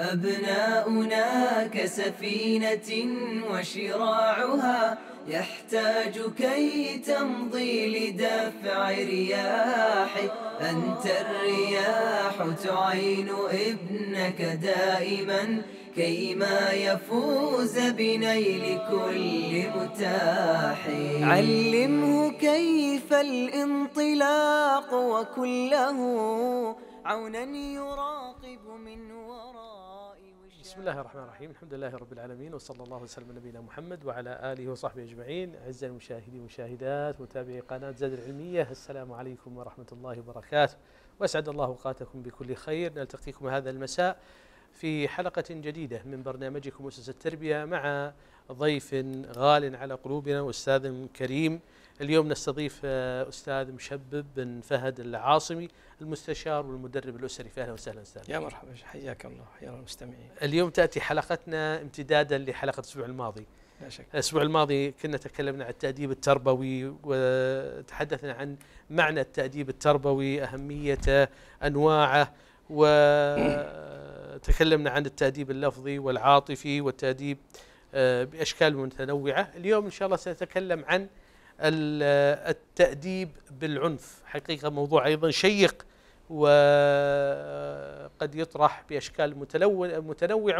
أبناؤنا كسفينة وشراعها يحتاج كي تمضي لدفع رياح أنت الرياح تعين ابنك دائما كيما يفوز بنيل كل متاح علمه كيف الانطلاق وكله عونا يراقب من وراء بسم الله الرحمن الرحيم الحمد لله رب العالمين وصلى الله وسلم على نبينا محمد وعلى آله وصحبه أجمعين أعزائي المشاهدين والمشاهدات متابعي قناة زاد العلمية السلام عليكم ورحمة الله وبركاته وأسعد الله أوقاتكم بكل خير نلتقيكم هذا المساء في حلقة جديدة من برنامجكم مؤسسة التربية مع ضيف غال على قلوبنا وأستاذ كريم اليوم نستضيف آه، استاذ مشبب بن فهد العاصمي المستشار والمدرب الاسري فاهلا وسهلا استاذ يا مرحبا حياك الله حيا المستمعين اليوم تاتي حلقتنا امتدادا لحلقه الاسبوع الماضي لا شك الاسبوع الماضي كنا تكلمنا عن التاديب التربوي وتحدثنا عن معنى التاديب التربوي اهميته انواعه وتكلمنا عن التاديب اللفظي والعاطفي والتاديب آه، باشكال متنوعه اليوم ان شاء الله سنتكلم عن التأديب بالعنف حقيقة موضوع أيضا شيق وقد يطرح بأشكال متنوعة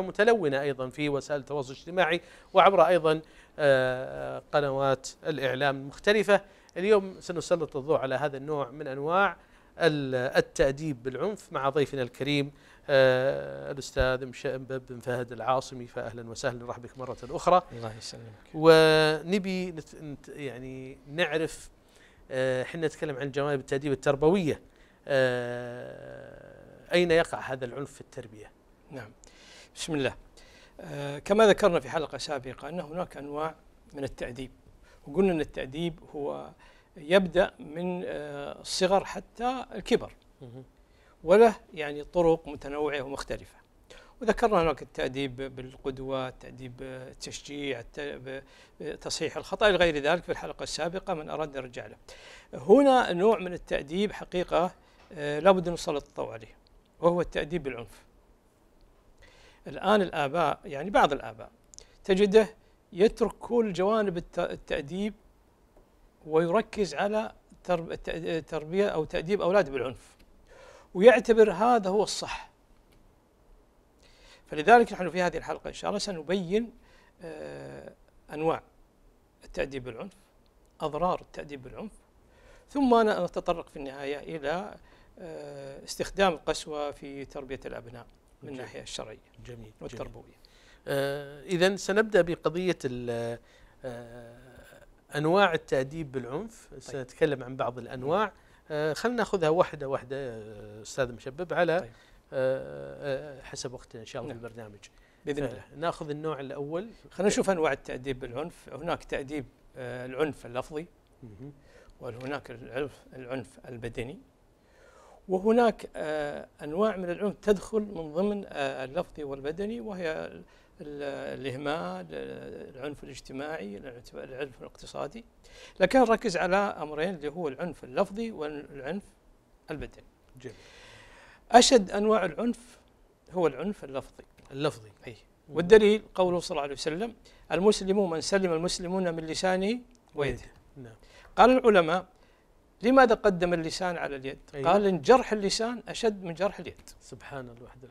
متلونة أيضا في وسائل التواصل الاجتماعي وعبر أيضا آه، قنوات الإعلام المختلفة اليوم سنسلط الضوء على هذا النوع من أنواع التأديب بالعنف مع ضيفنا الكريم آه الأستاذ بن فهد العاصمي فأهلا وسهلا نرحب بك مرة أخرى الله يسلمك ونبي نت يعني نعرف احنا آه، نتكلم عن جوانب التأديب التربوية آه، أين يقع هذا العنف في التربية؟ نعم بسم الله آه، كما ذكرنا في حلقة سابقة أن هناك أنواع من التأديب وقلنا أن التأديب هو يبدأ من الصغر حتى الكبر وله يعني طرق متنوعة ومختلفة وذكرنا هناك التأديب بالقدوة التأديب بالتشجيع تصحيح الخطأ غير ذلك في الحلقة السابقة من أراد نرجع له هنا نوع من التأديب حقيقة آه، لابد نسلط الضوء عليه وهو التأديب بالعنف الآن الآباء يعني بعض الآباء تجده يترك كل جوانب التأديب ويركز على تربية أو تأديب أولاده بالعنف ويعتبر هذا هو الصح فلذلك نحن في هذه الحلقة إن شاء الله سنبين آه، أنواع التأديب بالعنف أضرار التأديب بالعنف ثم أنا نتطرق في النهاية إلى آه، استخدام القسوة في تربية الأبناء من الناحية الشرعية جميل والتربوية جميل. آه إذا سنبدأ بقضية آه، أنواع التأديب بالعنف طيب. سنتكلم عن بعض الأنواع آه، خلينا ناخذها واحده واحده آه، استاذ مشبب على طيب. آه، حسب وقتنا ان شاء الله نعم. في البرنامج باذن الله ناخذ النوع الاول خلينا نشوف انواع التاديب بالعنف هناك تاديب العنف اللفظي وهناك العنف العنف البدني وهناك انواع من العنف تدخل من ضمن اللفظي والبدني وهي الإهمال العنف الاجتماعي العنف الاقتصادي لكن ركز على أمرين اللي هو العنف اللفظي والعنف البدني جميل. أشد أنواع العنف هو العنف اللفظي اللفظي أي والدليل قوله صلى الله عليه وسلم المسلم من سلم المسلمون من لسانه ويده نعم. قال العلماء لماذا قدم اللسان على اليد؟ أيوة. قال إن جرح اللسان أشد من جرح اليد سبحان الله الحمد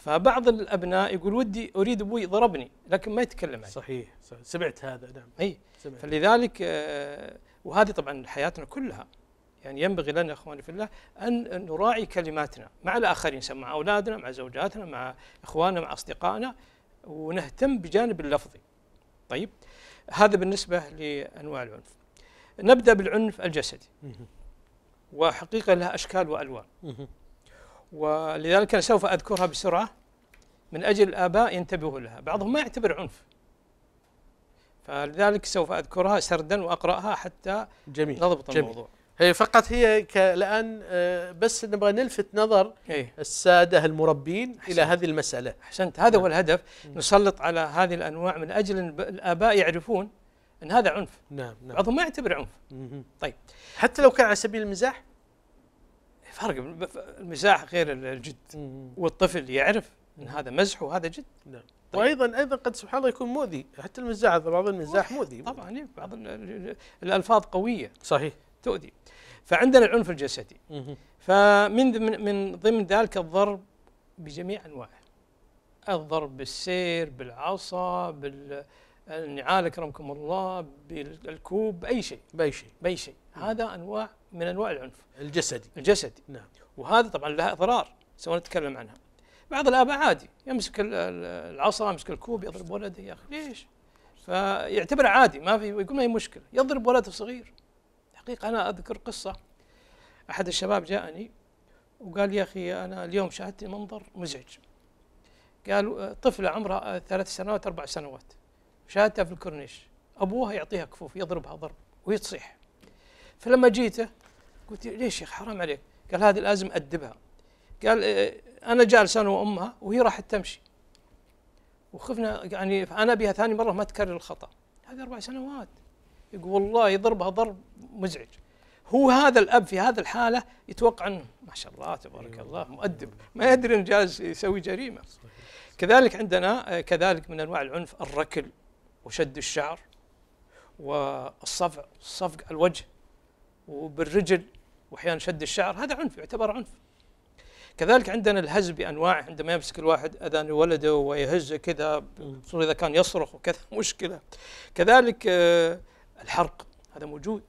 فبعض الابناء يقول ودي اريد ابوي ضربني لكن ما يتكلم عنه صحيح, سمعت هذا نعم اي فلذلك آه، وهذه طبعا حياتنا كلها يعني ينبغي لنا اخواني في الله ان نراعي كلماتنا مع الاخرين سواء مع اولادنا مع زوجاتنا مع اخواننا مع اصدقائنا ونهتم بجانب اللفظي طيب هذا بالنسبه لانواع العنف نبدا بالعنف الجسدي وحقيقه لها اشكال والوان ولذلك أنا سوف أذكرها بسرعة من أجل الآباء ينتبهوا لها بعضهم ما يعتبر عنف فلذلك سوف أذكرها سردا وأقرأها حتى جميل نضبط جميل الموضوع هي فقط هي الآن آه، بس نبغى نلفت نظر أيه؟ السادة المربين حسنت. إلى هذه المسألة أحسنت هذا نعم. هو الهدف نسلط على هذه الأنواع من أجل أن الآباء يعرفون أن هذا عنف نعم نعم بعضهم ما يعتبر عنف طيب حتى لو كان على سبيل المزاح فرق المزاح غير الجد والطفل يعرف ان هذا مزح وهذا جد نعم طيب. وايضا ايضا قد سبحان الله يكون مؤذي حتى المزاح بعض المزاح مؤذي طبعا إيه، بعض الالفاظ قويه صحيح تؤذي فعندنا العنف الجسدي فمن من ضمن ذلك الضرب بجميع انواعه الضرب بالسير بالعصا بال النعال اكرمكم الله بالكوب باي شيء باي شيء باي شيء هذا انواع من انواع العنف الجسدي الجسدي نعم وهذا طبعا لها اضرار سوف نتكلم عنها بعض الاباء عادي يمسك العصا يمسك الكوب يضرب ولده يا اخي ليش؟ فيعتبره عادي ما في يقول ما هي مشكله يضرب ولده صغير حقيقه انا اذكر قصه احد الشباب جاءني وقال يا اخي انا اليوم شاهدت منظر مزعج قال طفله عمرها ثلاث سنوات اربع سنوات شاهدتها في الكورنيش ابوها يعطيها كفوف يضربها ضرب وهي تصيح فلما جيته قلت ليش يا حرام عليك قال هذه لازم ادبها قال آه، انا جالس انا وامها وهي راحت تمشي وخفنا يعني انا بها ثاني مره ما تكرر الخطا هذه اربع سنوات يقول والله يضربها ضرب مزعج هو هذا الاب في هذه الحاله يتوقع انه ما شاء الله تبارك أيوه. الله مؤدب ما يدري انه جالس يسوي جريمه كذلك عندنا آه، كذلك من انواع العنف الركل وشد الشعر والصفع صفق الوجه وبالرجل واحيانا شد الشعر هذا عنف يعتبر عنف كذلك عندنا الهز بانواعه عندما يمسك الواحد اذان ولده ويهزه كذا خصوصا اذا كان يصرخ وكذا مشكله كذلك آه، الحرق هذا موجود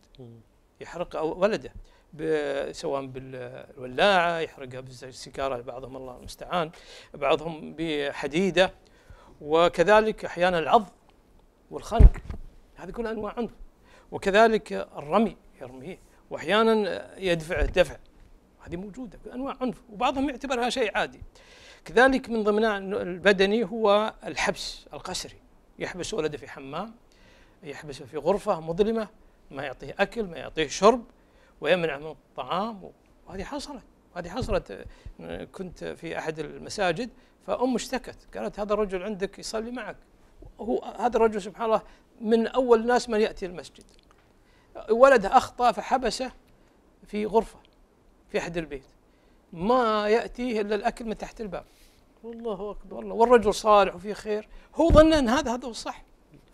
يحرق ولده سواء بالولاعه يحرقها بالسيكاره بعضهم الله المستعان بعضهم بحديده وكذلك احيانا العض والخنق هذه كلها انواع عنف وكذلك الرمي يرميه واحيانا يدفعه دفع هذه موجوده انواع عنف وبعضهم يعتبرها شيء عادي كذلك من ضمنها البدني هو الحبس القسري يحبس ولده في حمام يحبسه في غرفه مظلمه ما يعطيه اكل ما يعطيه شرب ويمنع من الطعام وهذه حصلت هذه حصلت كنت في احد المساجد فام اشتكت قالت هذا الرجل عندك يصلي معك هو هذا الرجل سبحان الله من أول الناس من يأتي المسجد ولده أخطأ فحبسه في غرفة في أحد البيت ما يأتيه إلا الأكل من تحت الباب والله أكبر والله والرجل صالح وفي خير هو ظن أن هذا هذا هو الصح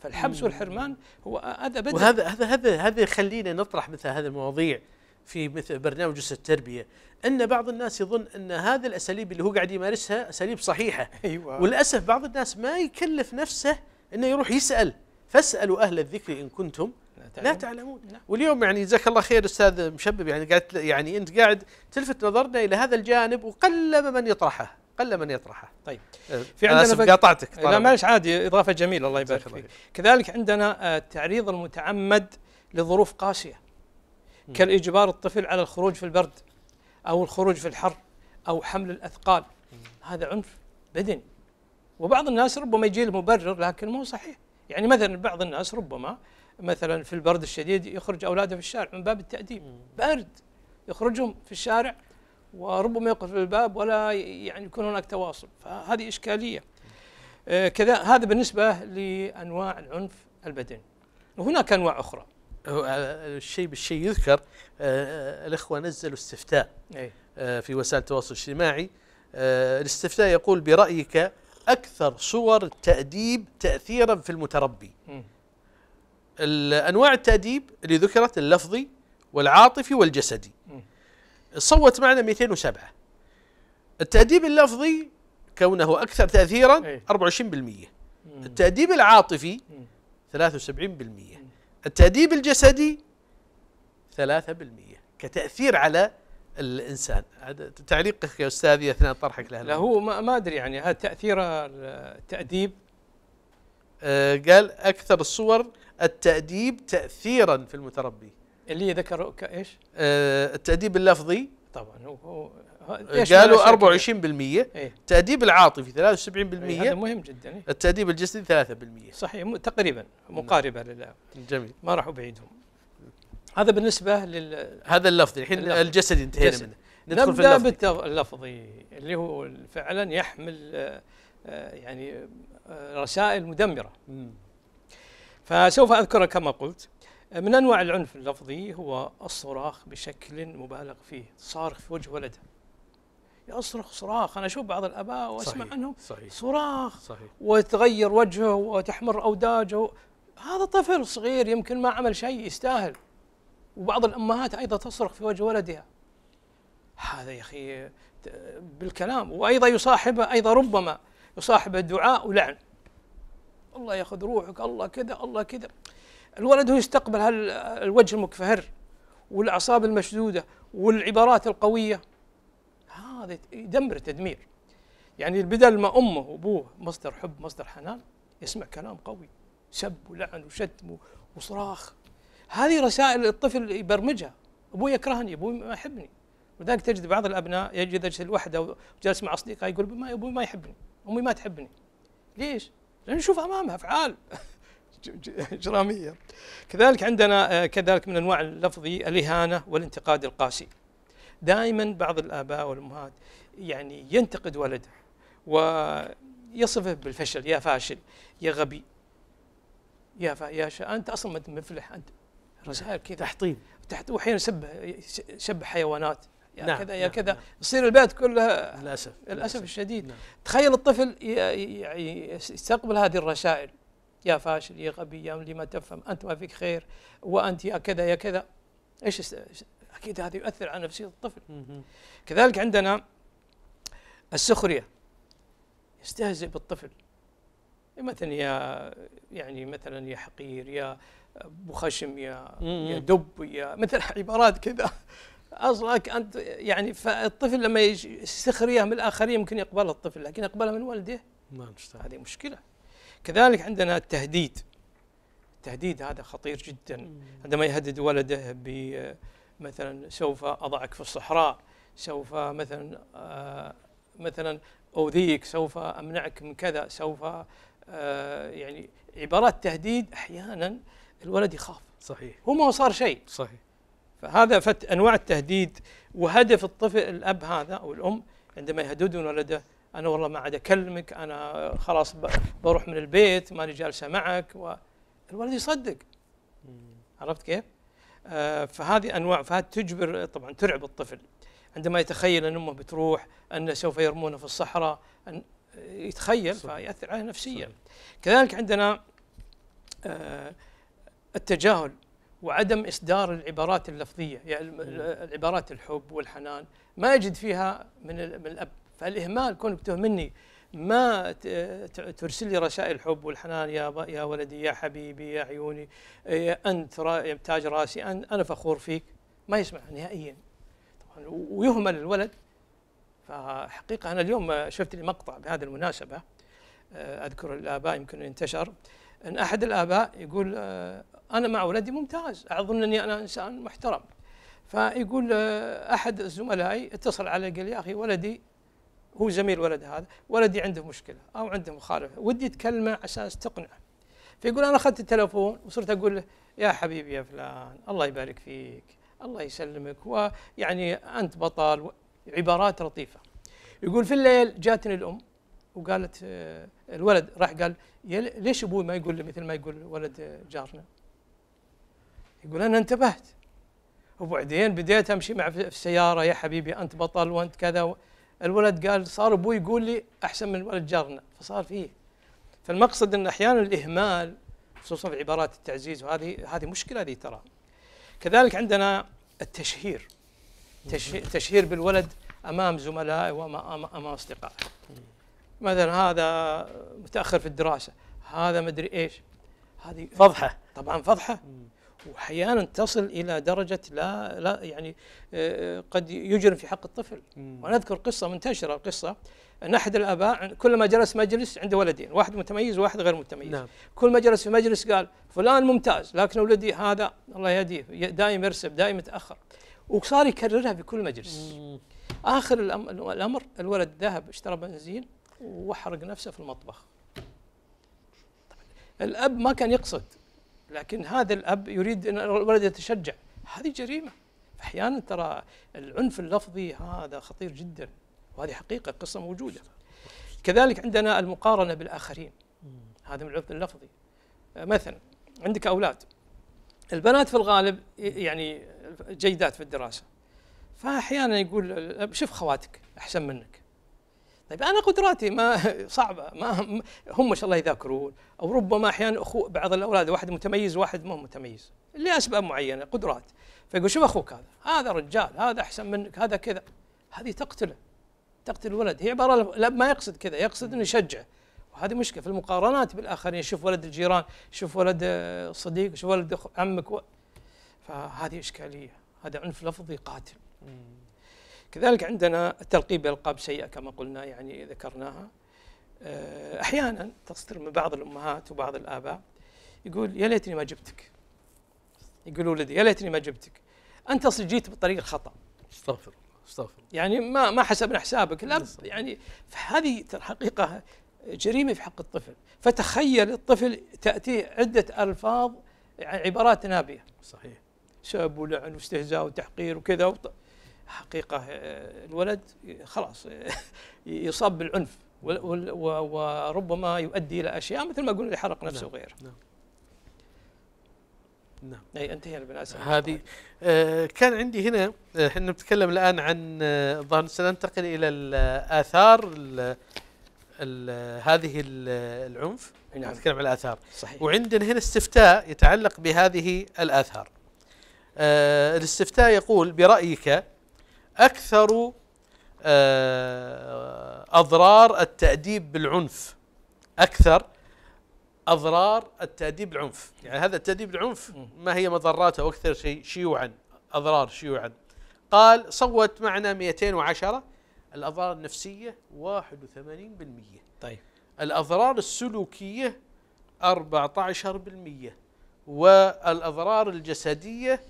فالحبس والحرمان هو هذا بدأ وهذا هذا هذا هذا يخلينا نطرح مثل هذه المواضيع في مثل برنامج التربيه ان بعض الناس يظن ان هذا الاساليب اللي هو قاعد يمارسها اساليب صحيحه أيوة. وللاسف بعض الناس ما يكلف نفسه انه يروح يسال فاسالوا اهل الذكر ان كنتم لا تعلمون, لا تعلمون. لا. نعم. واليوم يعني جزاك الله خير استاذ مشبب يعني قاعد يعني انت قاعد تلفت نظرنا الى هذا الجانب وقلما من يطرحه قل من يطرحه طيب أه، في عندنا قاطعتك لا معلش عادي اضافه جميله الله يبارك فيك كذلك عندنا أه، التعريض المتعمد لظروف قاسيه كالإجبار الطفل على الخروج في البرد أو الخروج في الحر أو حمل الأثقال هذا عنف بدني وبعض الناس ربما يجي المبرر لكن مو صحيح يعني مثلا بعض الناس ربما مثلا في البرد الشديد يخرج أولاده في الشارع من باب التأديب برد يخرجهم في الشارع وربما يقفل الباب ولا يعني يكون هناك تواصل فهذه إشكالية آه، كذا هذا بالنسبة لأنواع العنف البدني وهناك أنواع أخرى آه، الشيء بالشيء يذكر آه، آه، الاخوه نزلوا استفتاء إيه. في وسائل التواصل الاجتماعي الاستفتاء يقول برايك اكثر صور التاديب تاثيرا في المتربي انواع التاديب اللي ذكرت اللفظي والعاطفي والجسدي صوت معنا 207 التاديب اللفظي كونه اكثر تاثيرا 24% إيه. التاديب العاطفي 73% التأديب الجسدي 3% كتأثير على الانسان هذا تعليقك يا استاذي اثناء طرحك له لا هو ما ادري يعني هذا تاثير التاديب آه قال اكثر الصور التاديب تاثيرا في المتربي اللي ذكر ايش؟ آه التاديب اللفظي طبعا هو قالوا 24% التاديب إيه. العاطفي 73% إيه، هذا مهم جدا إيه. التاديب الجسدي 3% صحيح تقريبا مقاربه لل جميل ما راحوا بعيدهم هذا بالنسبه لل هذا اللفظ الحين الجسدي انتهينا منه ندخل في اللفظي اللي هو فعلا يحمل آه، آه، يعني آه، رسائل مدمره فسوف اذكره كما قلت من انواع العنف اللفظي هو الصراخ بشكل مبالغ فيه صارخ في وجه ولده يصرخ صراخ انا اشوف بعض الاباء واسمع صحيح عنهم صحيح صراخ صحيح وتغير وجهه وتحمر اوداجه هذا طفل صغير يمكن ما عمل شيء يستاهل وبعض الامهات ايضا تصرخ في وجه ولدها هذا يا اخي بالكلام وايضا يصاحبه ايضا ربما يصاحبه دعاء ولعن الله ياخذ روحك الله كذا الله كذا الولد هو يستقبل هالوجه المكفهر والاعصاب المشدوده والعبارات القويه هذا يدمر تدمير يعني بدل ما امه وابوه مصدر حب مصدر حنان يسمع كلام قوي سب ولعن وشتم وصراخ هذه رسائل الطفل يبرمجها ابوي يكرهني ابوي ما يحبني ولذلك تجد بعض الابناء يجد يجلس لوحده وجالس مع اصدقائه يقول ما ابوي ما يحبني امي ما تحبني ليش؟ لان نشوف امامها افعال اجراميه كذلك عندنا آه، كذلك من انواع اللفظي الاهانه والانتقاد القاسي دائما بعض الآباء والأمهات يعني ينتقد ولده ويصفه بالفشل يا فاشل يا غبي يا فا يا شا أنت أصلا ما أنت مفلح أنت رسائل كذا تحطيم تحت وأحيانا سب سب حيوانات يا نعم كذا يا نعم كذا نعم يصير البيت كلها للأسف للأسف الشديد نعم تخيل الطفل يعني يستقبل هذه الرسائل يا فاشل يا غبي يا اللي ما تفهم انت ما فيك خير وانت يا كذا يا كذا ايش اكيد هذا يؤثر على نفسيه الطفل كذلك عندنا السخريه يستهزئ بالطفل مثلا يا يعني مثلا يا حقير يا ابو خشم يا يا دب يا مثل عبارات كذا اصلا انت يعني فالطفل لما السخريه من الاخرين يمكن يقبلها الطفل لكن يقبلها من والده ما نشتغل هذه مشكله كذلك عندنا التهديد التهديد هذا خطير جدا عندما يهدد ولده ب مثلا سوف أضعك في الصحراء سوف مثلا آه، مثلا أوذيك سوف أمنعك من كذا سوف آه، يعني عبارات تهديد أحيانا الولد يخاف صحيح هو ما صار شيء صحيح فهذا فت أنواع التهديد وهدف الطفل الأب هذا أو الأم عندما يهددون ولده أنا والله ما عاد أكلمك أنا خلاص بروح من البيت ماني جالسة معك والولد يصدق عرفت كيف؟ آه، فهذه انواع فهذه تجبر طبعا ترعب الطفل عندما يتخيل ان امه بتروح ان سوف يرمونه في الصحراء أن يتخيل صحيح. فيأثر عليه نفسيا كذلك عندنا آه، التجاهل وعدم إصدار العبارات اللفظية يعني العبارات الحب والحنان ما يجد فيها من, من الأب فالإهمال كونك تهمني ما ترسل لي رسائل حب والحنان يا يا ولدي يا حبيبي يا عيوني إيه، انت تاج راسي انا فخور فيك ما يسمع نهائيا طبعا ويهمل الولد فحقيقه انا اليوم شفت لي مقطع بهذه المناسبه آه، اذكر الاباء يمكن انتشر ان احد الاباء يقول آه، انا مع ولدي ممتاز اظن اني انا انسان محترم فيقول آه، احد زملائي اتصل علي قال يا اخي ولدي هو زميل ولد هذا ولدي عنده مشكله او عنده مخالفه ودي تكلمه على اساس تقنعه فيقول انا اخذت التلفون وصرت اقول له يا حبيبي يا فلان الله يبارك فيك الله يسلمك ويعني انت بطل عبارات لطيفه يقول في الليل جاتني الام وقالت آه، الولد راح قال ليش ابوي ما يقول لي مثل ما يقول ولد جارنا يقول انا انتبهت وبعدين بديت امشي معه في السياره يا حبيبي انت بطل وانت كذا الولد قال صار ابوي يقول لي احسن من ولد جارنا فصار فيه فالمقصد ان احيانا الاهمال خصوصا في عبارات التعزيز وهذه هذه مشكله هذه ترى كذلك عندنا التشهير تشهير بالولد امام زملائه وامام اصدقائه مثلا هذا متاخر في الدراسه هذا مدري ايش هذه فضحه طبعا فضحه واحيانا تصل الى درجه لا لا يعني آه، آه، قد يجرم في حق الطفل وانا اذكر قصه منتشره القصه ان احد الاباء كلما جلس مجلس عنده ولدين واحد متميز وواحد غير متميز نعم. كل ما جلس في مجلس قال فلان ممتاز لكن ولدي هذا الله يهديه دائم يرسب دائم يتاخر وصار يكررها في كل مجلس مم. اخر الامر الولد ذهب اشترى بنزين وحرق نفسه في المطبخ الاب ما كان يقصد لكن هذا الاب يريد ان الولد يتشجع هذه جريمه احيانا ترى العنف اللفظي هذا خطير جدا وهذه حقيقه قصه موجوده كذلك عندنا المقارنه بالاخرين هذا من العنف اللفظي مثلا عندك اولاد البنات في الغالب يعني جيدات في الدراسه فاحيانا يقول شوف خواتك احسن منك طيب انا قدراتي ما صعبه ما هم ما شاء الله يذاكرون او ربما احيانا اخو بعض الاولاد واحد متميز واحد ما متميز لاسباب معينه قدرات فيقول شوف اخوك هذا هذا رجال هذا احسن منك هذا كذا هذه تقتله تقتل الولد هي عباره ما يقصد كذا يقصد انه يشجعه وهذه مشكله في المقارنات بالاخرين شوف ولد الجيران شوف ولد صديق شوف ولد عمك و... فهذه اشكاليه هذا عنف لفظي قاتل كذلك عندنا التلقيب بألقاب سيئة كما قلنا يعني ذكرناها آه، أحيانا تصدر من بعض الأمهات وبعض الآباء يقول يا ليتني ما جبتك يقول ولدي يا ليتني ما جبتك أنت أصل جيت بالطريق الخطأ استغفر استغفر يعني ما ما حسبنا حسابك لا يعني هذه الحقيقة جريمة في حق الطفل فتخيل الطفل تأتيه عدة ألفاظ عبارات نابية صحيح سب ولعن واستهزاء وتحقير وكذا وط... حقيقة آه، الولد خلاص آه، يصاب بالعنف وربما يؤدي إلى أشياء مثل ما قلنا لحرق نفسه نعم وغيره نعم نعم اي انتهينا بالاسئله هذه طيب. آه كان عندي هنا آه، احنا بنتكلم الان عن الظاهر سننتقل الى الاثار الـ الـ هذه الـ العنف نعم نتكلم عن الاثار صحيح وعندنا هنا استفتاء يتعلق بهذه الاثار آه الاستفتاء يقول برايك أكثر آه، أضرار التأديب بالعنف أكثر أضرار التأديب بالعنف يعني هذا التأديب بالعنف ما هي مضراته أكثر شيء شيوعا أضرار شيوعا قال صوت معنا 210 الأضرار النفسية 81% طيب الأضرار السلوكية 14% والأضرار الجسدية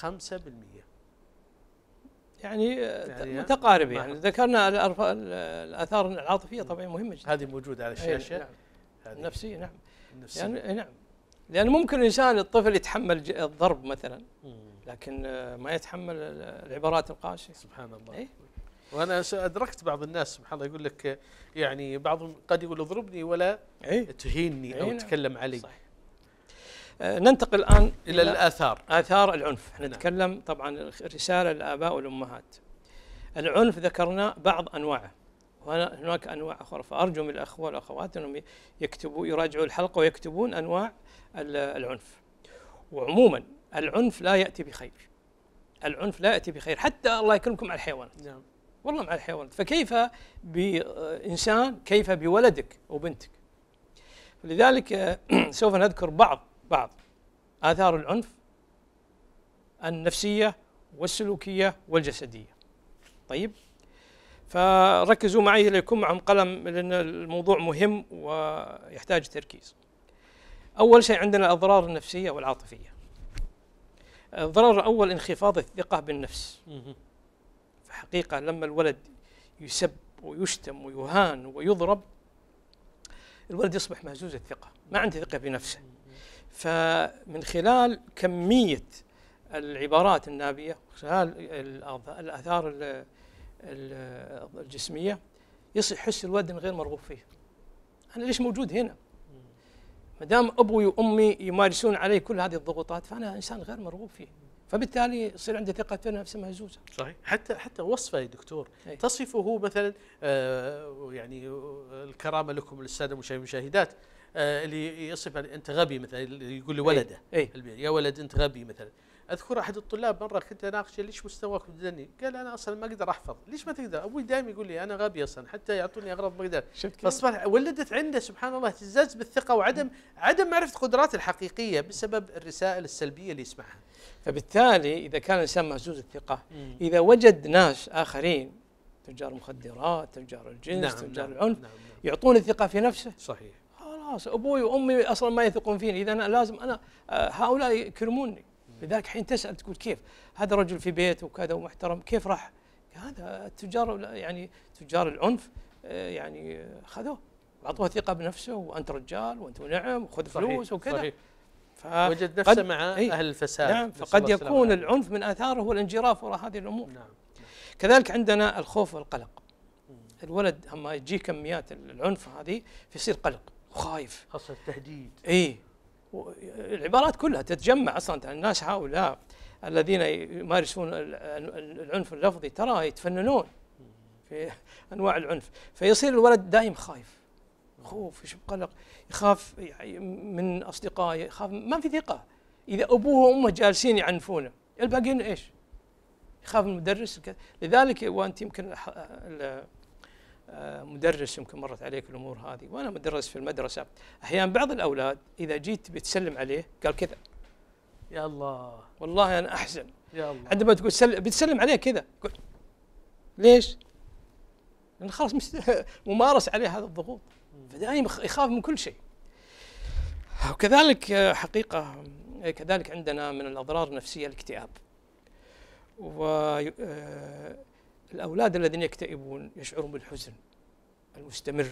5% يعني, يعني متقارب يعني ذكرنا الاثار العاطفيه طبعا مهمه جدا هذه موجوده على الشاشه نعم. النفسيه نعم النفسية. يعني نعم لأن ممكن الإنسان الطفل يتحمل الضرب مثلا لكن آه، ما يتحمل العبارات القاسية سبحان الله إيه؟ وأنا أدركت بعض الناس سبحان الله يقول لك آه، يعني بعضهم قد يقول اضربني ولا إيه؟ تهيني أو نعم. تكلم علي صحيح. آه، ننتقل الان الى الاثار اثار العنف احنا نعم. نتكلم نعم. طبعا رساله للاباء والامهات العنف ذكرنا بعض انواعه وهناك انواع اخرى فارجو من الاخوه والاخوات انهم يكتبوا يراجعوا الحلقه ويكتبون انواع العنف وعموما العنف لا ياتي بخير العنف لا ياتي بخير حتى الله يكرمكم على الحيوانات نعم والله مع الحيوانات فكيف بانسان آه، كيف بولدك وبنتك لذلك آه، سوف نذكر بعض بعض آثار العنف النفسية والسلوكية والجسدية طيب فركزوا معي ليكون معهم قلم لأن الموضوع مهم ويحتاج تركيز أول شيء عندنا الأضرار النفسية والعاطفية الضرر الأول انخفاض الثقة بالنفس في حقيقة لما الولد يسب ويشتم ويهان ويضرب الولد يصبح مهزوز الثقة ما عنده ثقة بنفسه فمن خلال كمية العبارات النابية خلال الآثار الجسمية يحس الولد غير مرغوب فيه أنا ليش موجود هنا ما دام أبوي وأمي يمارسون علي كل هذه الضغوطات فأنا إنسان غير مرغوب فيه فبالتالي يصير عنده ثقه في نفسه مهزوزه. صحيح، حتى حتى وصفه يا دكتور أي. تصفه مثلا آه يعني آه، الكرامه لكم للساده المشاهدات آه، اللي يصف انت غبي مثلا يقول لولده إيه، أي. أي. يا ولد انت غبي مثلا اذكر احد الطلاب مره كنت اناقشه ليش مستواك بدني؟ قال انا اصلا ما اقدر احفظ، ليش ما تقدر؟ ابوي دائما يقول لي انا غبي اصلا حتى يعطوني اغراض ما اقدر فاصبح ولدت عنده سبحان الله اهتزاز بالثقه وعدم عدم معرفه قدراته الحقيقيه بسبب الرسائل السلبيه اللي يسمعها. فبالتالي اذا كان الانسان مهزوز الثقه، اذا وجد ناس اخرين تجار مخدرات، تجار الجنس، نعم تجار نعم العنف نعم نعم. يعطون الثقه في نفسه. صحيح. خلاص ابوي وامي اصلا ما يثقون فيني اذا انا لازم انا آه، هؤلاء يكرموني لذلك حين تسال تقول كيف هذا رجل في بيت وكذا ومحترم كيف راح؟ هذا التجار يعني تجار العنف آه، يعني خذوه اعطوه ثقه بنفسه وانت رجال وانت نعم وخذ فلوس وكذا وجد نفسه مع إيه. اهل الفساد نعم فقد يكون العنف من اثاره هو الانجراف وراء هذه الامور نعم كذلك عندنا الخوف والقلق الولد اما يجيه كميات العنف هذه فيصير قلق وخايف خاصه التهديد اي العبارات كلها تتجمع اصلا الناس هؤلاء الذين يمارسون العنف اللفظي ترى يتفننون في انواع العنف فيصير الولد دائم خايف خوف يشوف قلق يخاف يعني من اصدقائه يخاف ما في ثقه اذا ابوه وامه جالسين يعنفونه الباقيين ايش؟ يخاف من المدرس لذلك وانت يمكن مدرس يمكن مرت عليك الامور هذه وانا مدرس في المدرسه احيانا بعض الاولاد اذا جيت بتسلم عليه قال كذا يا الله والله انا احزن يا الله عندما تقول سل... بتسلم عليه كذا قل... ليش؟ لان خلاص مست... ممارس عليه هذا الضغوط فدائما يخاف من كل شيء وكذلك حقيقه كذلك عندنا من الاضرار النفسيه الاكتئاب و الأولاد الذين يكتئبون يشعرون بالحزن المستمر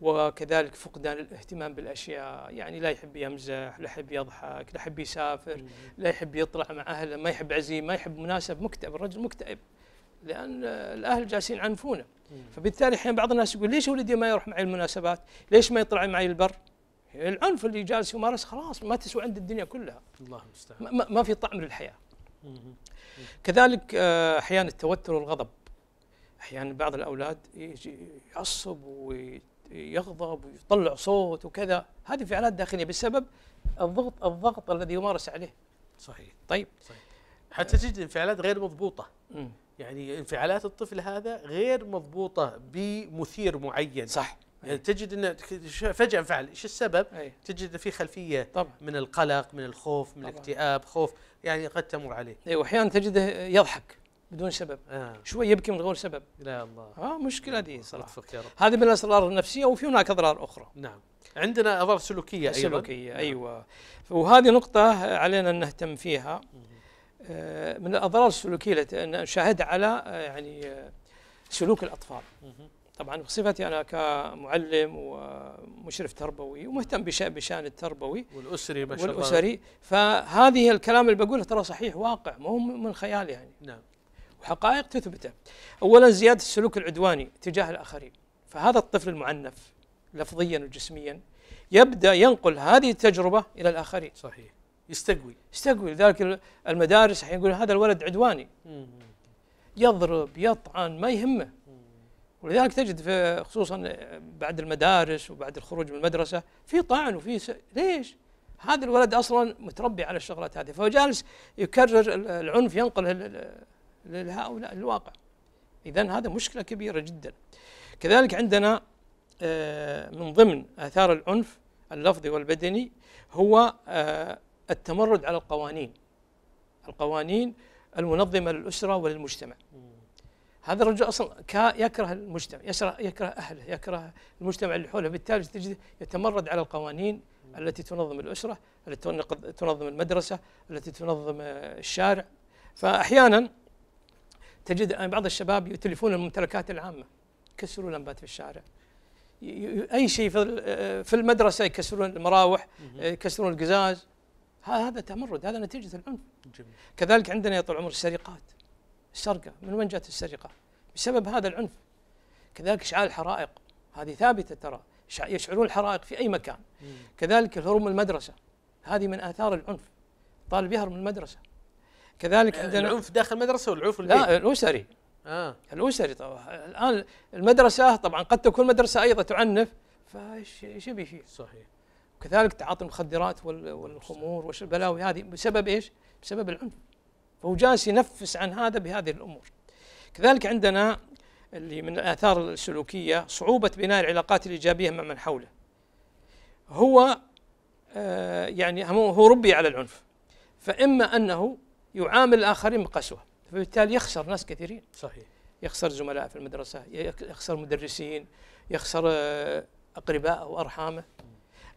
وكذلك فقدان الاهتمام بالاشياء يعني لا يحب يمزح لا يحب يضحك لا يحب يسافر لا يحب يطلع مع اهله ما يحب عزيمه ما يحب مناسب مكتئب الرجل مكتئب لان الاهل جالسين يعنفونه فبالتالي احيانا بعض الناس يقول ليش ولدي ما يروح معي المناسبات ليش ما يطلع معي البر العنف اللي جالس يمارس خلاص ما تسوى عند الدنيا كلها الله المستعان ما, ما في طعم للحياه كذلك آه، احيانا التوتر والغضب احيانا بعض الاولاد يجي يعصب ويغضب ويطلع صوت وكذا هذه انفعالات داخليه بسبب الضغط الضغط الذي يمارس عليه صحيح طيب صحيح. حتى تجد انفعالات غير مضبوطه م. يعني انفعالات الطفل هذا غير مضبوطه بمثير معين صح يعني تجد انه فجاه انفعل ايش السبب أي. تجد في خلفيه طبعا. من القلق من الخوف من طبعا. الاكتئاب خوف يعني قد تمر عليه اي واحيانا تجده يضحك بدون سبب آه. شوي يبكي من غير سبب لا الله اه مشكله دي صراحه هذه من الاسرار النفسيه وفي هناك اضرار اخرى نعم عندنا اضرار سلوكيه ايضا سلوكيه نعم. ايوه وهذه نقطه علينا ان نهتم فيها آه من الاضرار السلوكيه التي شاهد على آه، يعني آه، سلوك الاطفال طبعا بصفتي انا كمعلم ومشرف تربوي ومهتم بشان التربوي والاسري ما شاء الله والاسري فهذه الكلام اللي بقوله ترى صحيح واقع مو من خيال يعني نعم وحقائق تثبته أولا زيادة السلوك العدواني تجاه الآخرين فهذا الطفل المعنف لفظيا وجسميا يبدأ ينقل هذه التجربة إلى الآخرين صحيح يستقوي يستقوي لذلك المدارس حين يقول هذا الولد عدواني يضرب يطعن ما يهمه ولذلك تجد في خصوصا بعد المدارس وبعد الخروج من المدرسه في طعن وفي س... ليش؟ هذا الولد اصلا متربي على الشغلات هذه فهو جالس يكرر العنف ينقل لهؤلاء الواقع إذا هذا مشكلة كبيرة جدا كذلك عندنا آه، من ضمن آثار العنف اللفظي والبدني هو آه، التمرد على القوانين القوانين المنظمة للأسرة وللمجتمع هذا الرجل اصلا يكره المجتمع يكره اهله يكره المجتمع اللي حوله بالتالي تجده يتمرد على القوانين التي تنظم الاسره التي تنظم المدرسه التي تنظم آه، الشارع فاحيانا تجد أن بعض الشباب يتلفون الممتلكات العامة يكسرون لمبات في الشارع اي شيء آه، في المدرسه يكسرون المراوح يكسرون القزاز هذا تمرد هذا نتيجه العنف كذلك عندنا يا طول العمر السرقات السرقه من وين جت السرقه؟ بسبب هذا العنف كذلك اشعال الحرائق هذه ثابته ترى يشعلون الحرائق في اي مكان كذلك الهروب من المدرسه هذه من اثار العنف طالب يهرب من المدرسه كذلك آه، عندنا العنف داخل المدرسه والعنف لا الاسري آه. الاسري طبعا الان المدرسه طبعا قد تكون مدرسه ايضا تعنف فايش ايش يبي فيه؟ صحيح وكذلك تعاطي المخدرات والخمور وش البلاوي هذه بسبب ايش؟ بسبب العنف فهو جالس ينفس عن هذا بهذه الامور كذلك عندنا اللي من الاثار السلوكيه صعوبه بناء العلاقات الايجابيه مع من حوله هو آه يعني هو ربي على العنف فاما انه يعامل الآخرين بقسوة فبالتالي يخسر ناس كثيرين صحيح يخسر زملاء في المدرسة يخسر مدرسين يخسر آه، أقرباء وأرحامه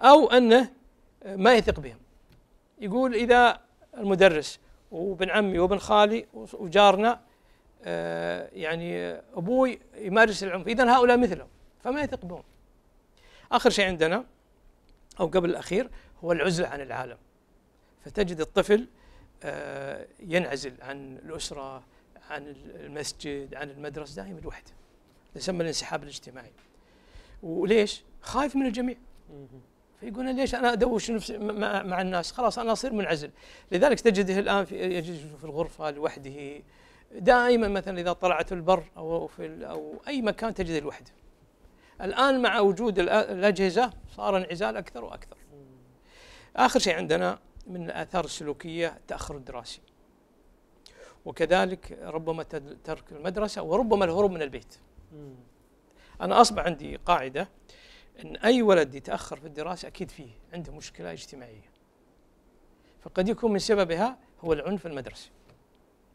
أو أنه آه، ما يثق بهم يقول إذا المدرس وابن عمي وابن خالي وجارنا آه، يعني أبوي يمارس العنف إذا هؤلاء مثلهم فما يثق بهم آخر شيء عندنا أو قبل الأخير هو العزلة عن العالم فتجد الطفل آه، ينعزل عن الأسرة عن المسجد عن المدرسة دائما لوحده يسمى الانسحاب الاجتماعي وليش؟ خايف من الجميع فيقول ليش انا ادوش نفسي مع الناس خلاص انا اصير منعزل لذلك تجده الان في يجلس في الغرفه لوحده دائما مثلا اذا طلعت البر او في او اي مكان تجده لوحده الان مع وجود الاجهزه صار انعزال اكثر واكثر اخر شيء عندنا من الآثار السلوكية التأخر الدراسي وكذلك ربما ترك المدرسة وربما الهروب من البيت أنا أصبح عندي قاعدة أن أي ولد يتأخر في الدراسة أكيد فيه عنده مشكلة اجتماعية فقد يكون من سببها هو العنف المدرسي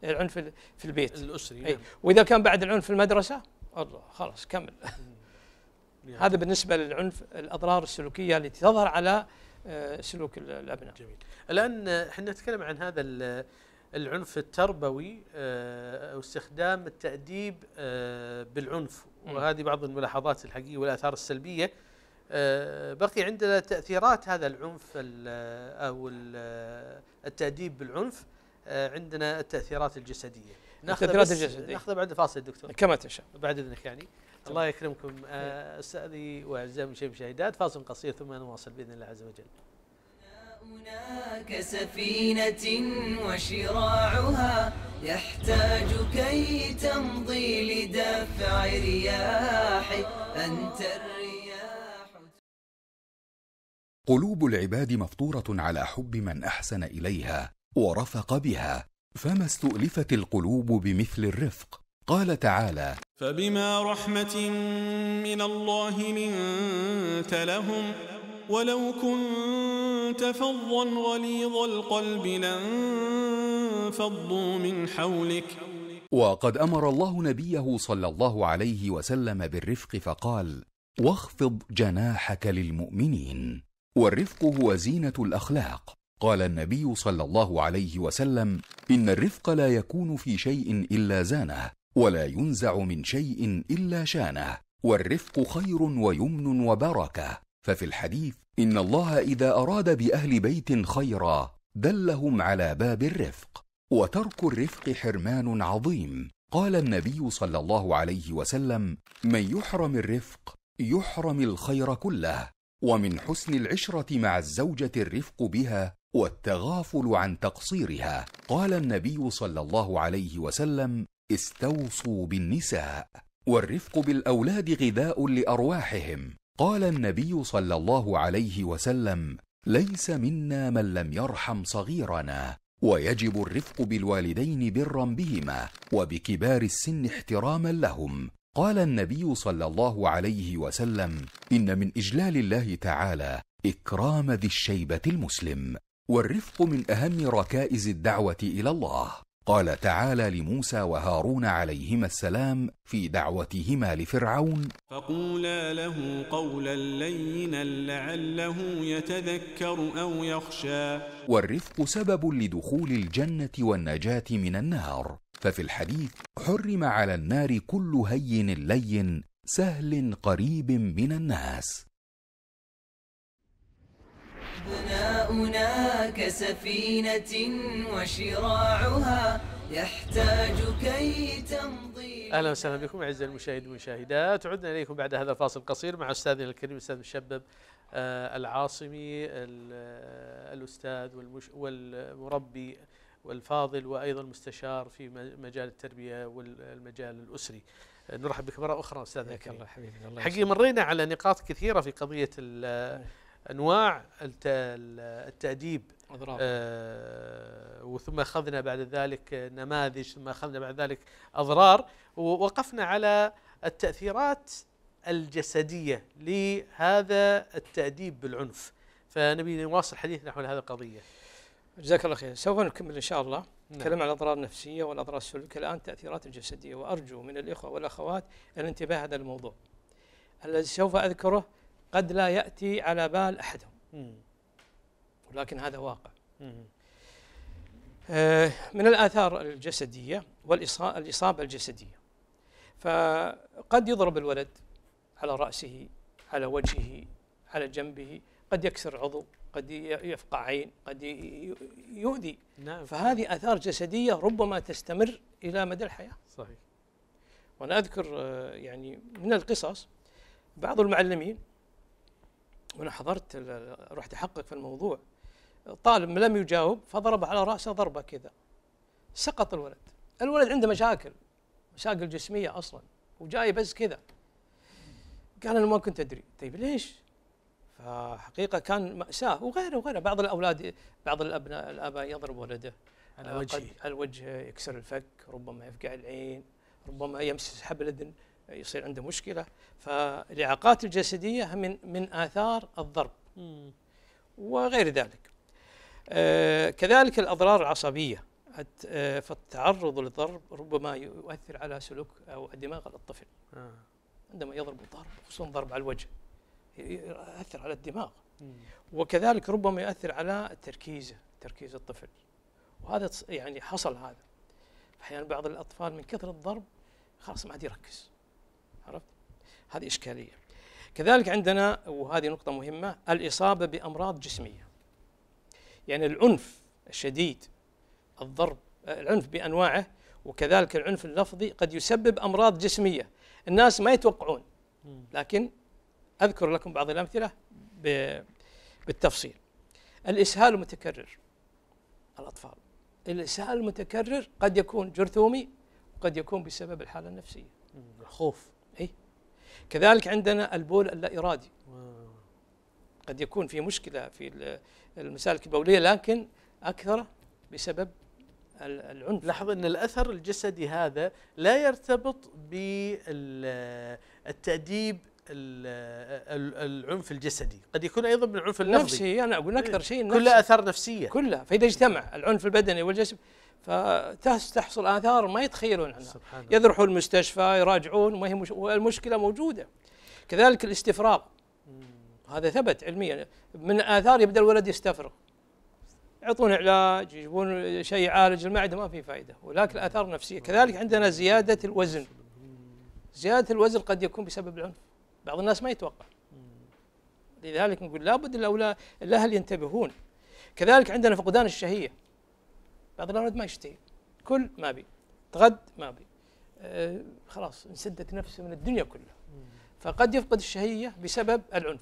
العنف في البيت الأسري أي. نعم. وإذا كان بعد العنف في المدرسة الله خلاص كمل هذا نعم. بالنسبة للعنف الأضرار السلوكية التي تظهر على آه، سلوك الابناء. جميل. الان آه، احنا نتكلم عن هذا العنف التربوي آه، واستخدام التاديب بالعنف وهذه بعض الملاحظات الحقيقيه والاثار السلبيه بقي عندنا تاثيرات هذا العنف او التاديب بالعنف عندنا التاثيرات الجسديه. التأثيرات الجسديه ناخذها بعد فاصل دكتور كما تشاء بعد اذنك يعني الله يكرمكم آه، استاذي واعزائي المشاهدات فاصل قصير ثم نواصل باذن الله عز وجل هناك سفينة وشراعها يحتاج كي تمضي لدفع رياح أنت الرياح قلوب العباد مفطورة على حب من أحسن إليها ورفق بها فما استؤلفت القلوب بمثل الرفق قال تعالى فبما رحمة من الله لنت لهم ولو كنت فظا غليظ القلب لانفضوا من حولك وقد أمر الله نبيه صلى الله عليه وسلم بالرفق فقال واخفض جناحك للمؤمنين والرفق هو زينة الأخلاق قال النبي صلى الله عليه وسلم إن الرفق لا يكون في شيء إلا زانه ولا ينزع من شيء الا شانه والرفق خير ويمن وبركه ففي الحديث ان الله اذا اراد باهل بيت خيرا دلهم على باب الرفق وترك الرفق حرمان عظيم قال النبي صلى الله عليه وسلم من يحرم الرفق يحرم الخير كله ومن حسن العشره مع الزوجه الرفق بها والتغافل عن تقصيرها قال النبي صلى الله عليه وسلم استوصوا بالنساء والرفق بالاولاد غذاء لارواحهم قال النبي صلى الله عليه وسلم ليس منا من لم يرحم صغيرنا ويجب الرفق بالوالدين برا بهما وبكبار السن احتراما لهم قال النبي صلى الله عليه وسلم ان من اجلال الله تعالى اكرام ذي الشيبه المسلم والرفق من اهم ركائز الدعوه الى الله قال تعالى لموسى وهارون عليهما السلام في دعوتهما لفرعون فقولا له قولا لينا لعله يتذكر أو يخشى والرفق سبب لدخول الجنة والنجاة من النار ففي الحديث حرم على النار كل هين لين سهل قريب من الناس كسفينة وشراعها يحتاج كي تمضي أهلا وسهلا بكم أعزائي المشاهدين والمشاهدات عدنا إليكم بعد هذا الفاصل القصير مع أستاذنا الكريم استاذ مشبب آه، العاصمي آه، الأستاذ والمربي والفاضل وأيضا مستشار في مجال التربية والمجال الأسري آه، نرحب بك مرة أخرى أستاذ الله حبيبي الله حقيقة مرينا على نقاط كثيرة في قضية أنواع التأديب أضراب. آه وثم أخذنا بعد ذلك نماذج ثم أخذنا بعد ذلك أضرار ووقفنا على التأثيرات الجسدية لهذا التأديب بالعنف فنبي نواصل حديثنا حول هذه القضية جزاك الله خير سوف نكمل إن شاء الله نعم. عن الأضرار النفسية والأضرار السلوكية الآن تأثيرات الجسدية وأرجو من الإخوة والأخوات الانتباه هذا الموضوع الذي سوف أذكره قد لا يأتي على بال أحدهم م. لكن هذا واقع آه، من الآثار الجسدية والإصابة الجسدية فقد يضرب الولد على رأسه على وجهه على جنبه قد يكسر عضو قد يفقع عين قد يؤذي نعم. فهذه آثار جسدية ربما تستمر إلى مدى الحياة صحيح وأنا أذكر آه، يعني من القصص بعض المعلمين وأنا حضرت رحت أحقق في الموضوع طالب لم يجاوب فضرب على راسه ضربه كذا سقط الولد الولد عنده مشاكل مشاكل جسميه اصلا وجاي بس كذا قال انا ما كنت ادري طيب ليش فحقيقه كان ماساه وغيره وغيره بعض الاولاد بعض الابناء الاباء يضرب ولده على وجهه على يكسر الفك ربما يفقع العين ربما يمس حبل الاذن يصير عنده مشكله فالاعاقات الجسديه من من اثار الضرب وغير ذلك آه، كذلك الأضرار العصبية آه، فالتعرض للضرب ربما يؤثر على سلوك أو دماغ الطفل آه. عندما يضرب الضرب خصوصا ضرب على الوجه يؤثر على الدماغ وكذلك ربما يؤثر على التركيز تركيز الطفل وهذا يعني حصل هذا احيانا بعض الاطفال من كثر الضرب خلاص ما عاد يركز عرفت هذه اشكاليه كذلك عندنا وهذه نقطه مهمه الاصابه بامراض جسميه يعني العنف الشديد الضرب آه، العنف بانواعه وكذلك العنف اللفظي قد يسبب امراض جسميه الناس ما يتوقعون لكن اذكر لكم بعض الامثله بالتفصيل الاسهال المتكرر الاطفال الاسهال المتكرر قد يكون جرثومي وقد يكون بسبب الحاله النفسيه الخوف اي كذلك عندنا البول اللا ارادي قد يكون في مشكله في المسالك البوليه لكن اكثر بسبب العنف لاحظ ان الاثر الجسدي هذا لا يرتبط بالتاديب العنف الجسدي قد يكون ايضا من العنف النفسي نفسي انا اقول اكثر شيء إيه. كلها اثار نفسيه كلها فاذا اجتمع العنف البدني والجسم فتحصل اثار ما يتخيلون عنها يذرحون المستشفى يراجعون ما هي المشكله موجوده كذلك الاستفراغ هذا ثبت علميا من آثار يبدأ الولد يستفرغ يعطون علاج يجيبون شيء يعالج المعدة ما في فائدة ولكن الآثار نفسية كذلك عندنا زيادة الوزن زيادة الوزن قد يكون بسبب العنف بعض الناس ما يتوقع لذلك نقول لابد الأولاد الأهل ينتبهون كذلك عندنا فقدان الشهية بعض الأولاد ما يشتهي كل ما بي تغد ما بي آه خلاص انسدت نفسه من الدنيا كلها فقد يفقد الشهية بسبب العنف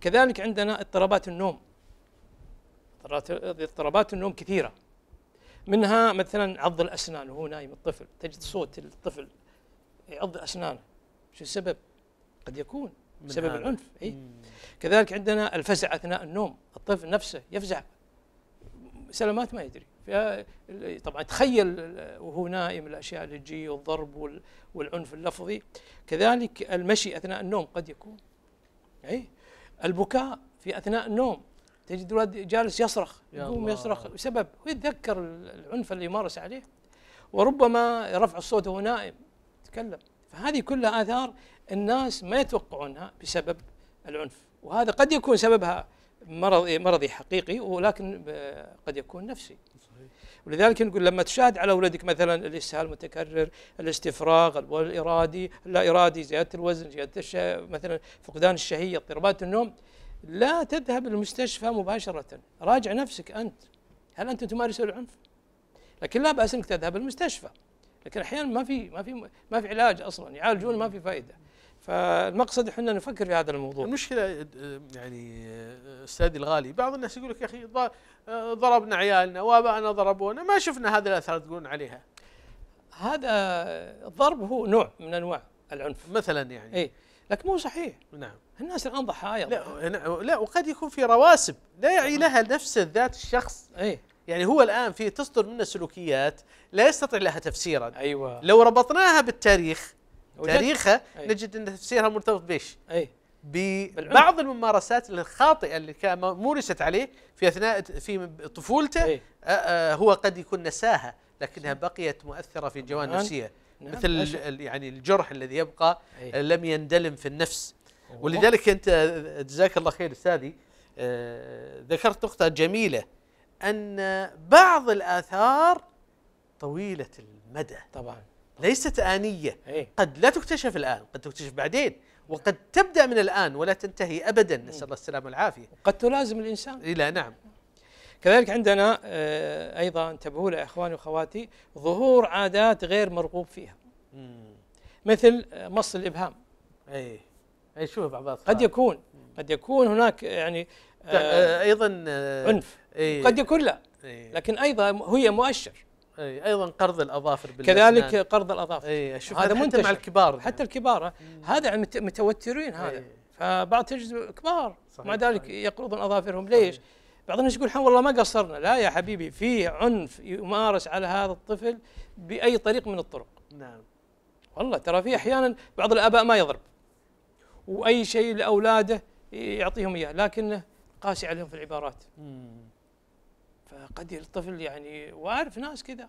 كذلك عندنا اضطرابات النوم اضطرابات النوم كثيرة منها مثلا عض الأسنان وهو نايم الطفل تجد صوت الطفل يعض أسنانه شو السبب؟ قد يكون سبب العنف اي كذلك عندنا الفزع اثناء النوم الطفل نفسه يفزع سلامات ما يدري طبعا تخيل وهو نائم الاشياء اللي تجي والضرب والعنف اللفظي كذلك المشي اثناء النوم قد يكون اي البكاء في اثناء النوم تجد الولد جالس يصرخ يقوم يصرخ بسبب ويتذكر العنف اللي يمارس عليه وربما رفع الصوت وهو نائم يتكلم فهذه كلها اثار الناس ما يتوقعونها بسبب العنف وهذا قد يكون سببها مرضي مرضي حقيقي ولكن قد يكون نفسي ولذلك نقول لما تشاهد على اولادك مثلا الاسهال المتكرر، الاستفراغ، الارادي، اللا ارادي، زياده الوزن، زياده الش... مثلا فقدان الشهيه، اضطرابات النوم لا تذهب للمستشفى مباشره، راجع نفسك انت هل انت تمارس العنف؟ لكن لا باس انك تذهب المستشفى لكن احيانا ما في ما في ما في علاج اصلا يعالجون ما في فائده فالمقصد احنا نفكر في هذا الموضوع المشكله آه، يعني آه، استاذي الغالي بعض الناس يقول لك يا اخي آه، ضربنا عيالنا وابائنا ضربونا ما شفنا هذه الاثار تقولون عليها هذا الضرب هو نوع من انواع العنف مثلا يعني اي لكن مو صحيح نعم الناس الان ضحايا لا لا وقد يكون في رواسب لا يعي نعم. لها نفس ذات الشخص اي يعني هو الان في تصدر منه سلوكيات لا يستطيع لها تفسيرا ايوه لو ربطناها بالتاريخ تاريخها أي. نجد ان تفسيرها مرتبط بايش؟ اي ببعض الممارسات الخاطئه اللي كان مورست عليه في اثناء في طفولته أي. هو قد يكون نساها لكنها نعم. بقيت مؤثره في جوانب نفسيه نعم. نعم. مثل يعني الجرح الذي يبقى أي. آه، لم يندلم في النفس أوه. ولذلك انت جزاك الله خير استاذي آه، ذكرت نقطه جميله ان بعض الاثار طويله المدى طبعا ليست آنية إيه. قد لا تكتشف الآن قد تكتشف بعدين وقد تبدأ من الآن ولا تنتهي أبدا نسأل الله السلامة والعافية قد تلازم الإنسان لا نعم كذلك عندنا آه، أيضا انتبهوا يا إخواني وأخواتي ظهور عادات غير مرغوب فيها مثل آه، مص الإبهام أي أي شوف بعض قد يكون قد يكون هناك آه، يعني أيضا عنف قد يكون لا لكن أيضا هي مؤشر اي ايضا قرض الاظافر كذلك قرض الاظافر اي اشوف هذا منتج مع الكبار حتى يعني. الكبار هذا متوترين هذا فبعض تجد كبار مع ذلك يقرضون اظافرهم ليش؟ بعض الناس يقول والله ما قصرنا لا يا حبيبي في عنف يمارس على هذا الطفل باي طريق من الطرق نعم والله ترى في احيانا بعض الاباء ما يضرب واي شيء لاولاده يعطيهم اياه لكنه قاسي عليهم في العبارات مم. قد الطفل يعني واعرف ناس كذا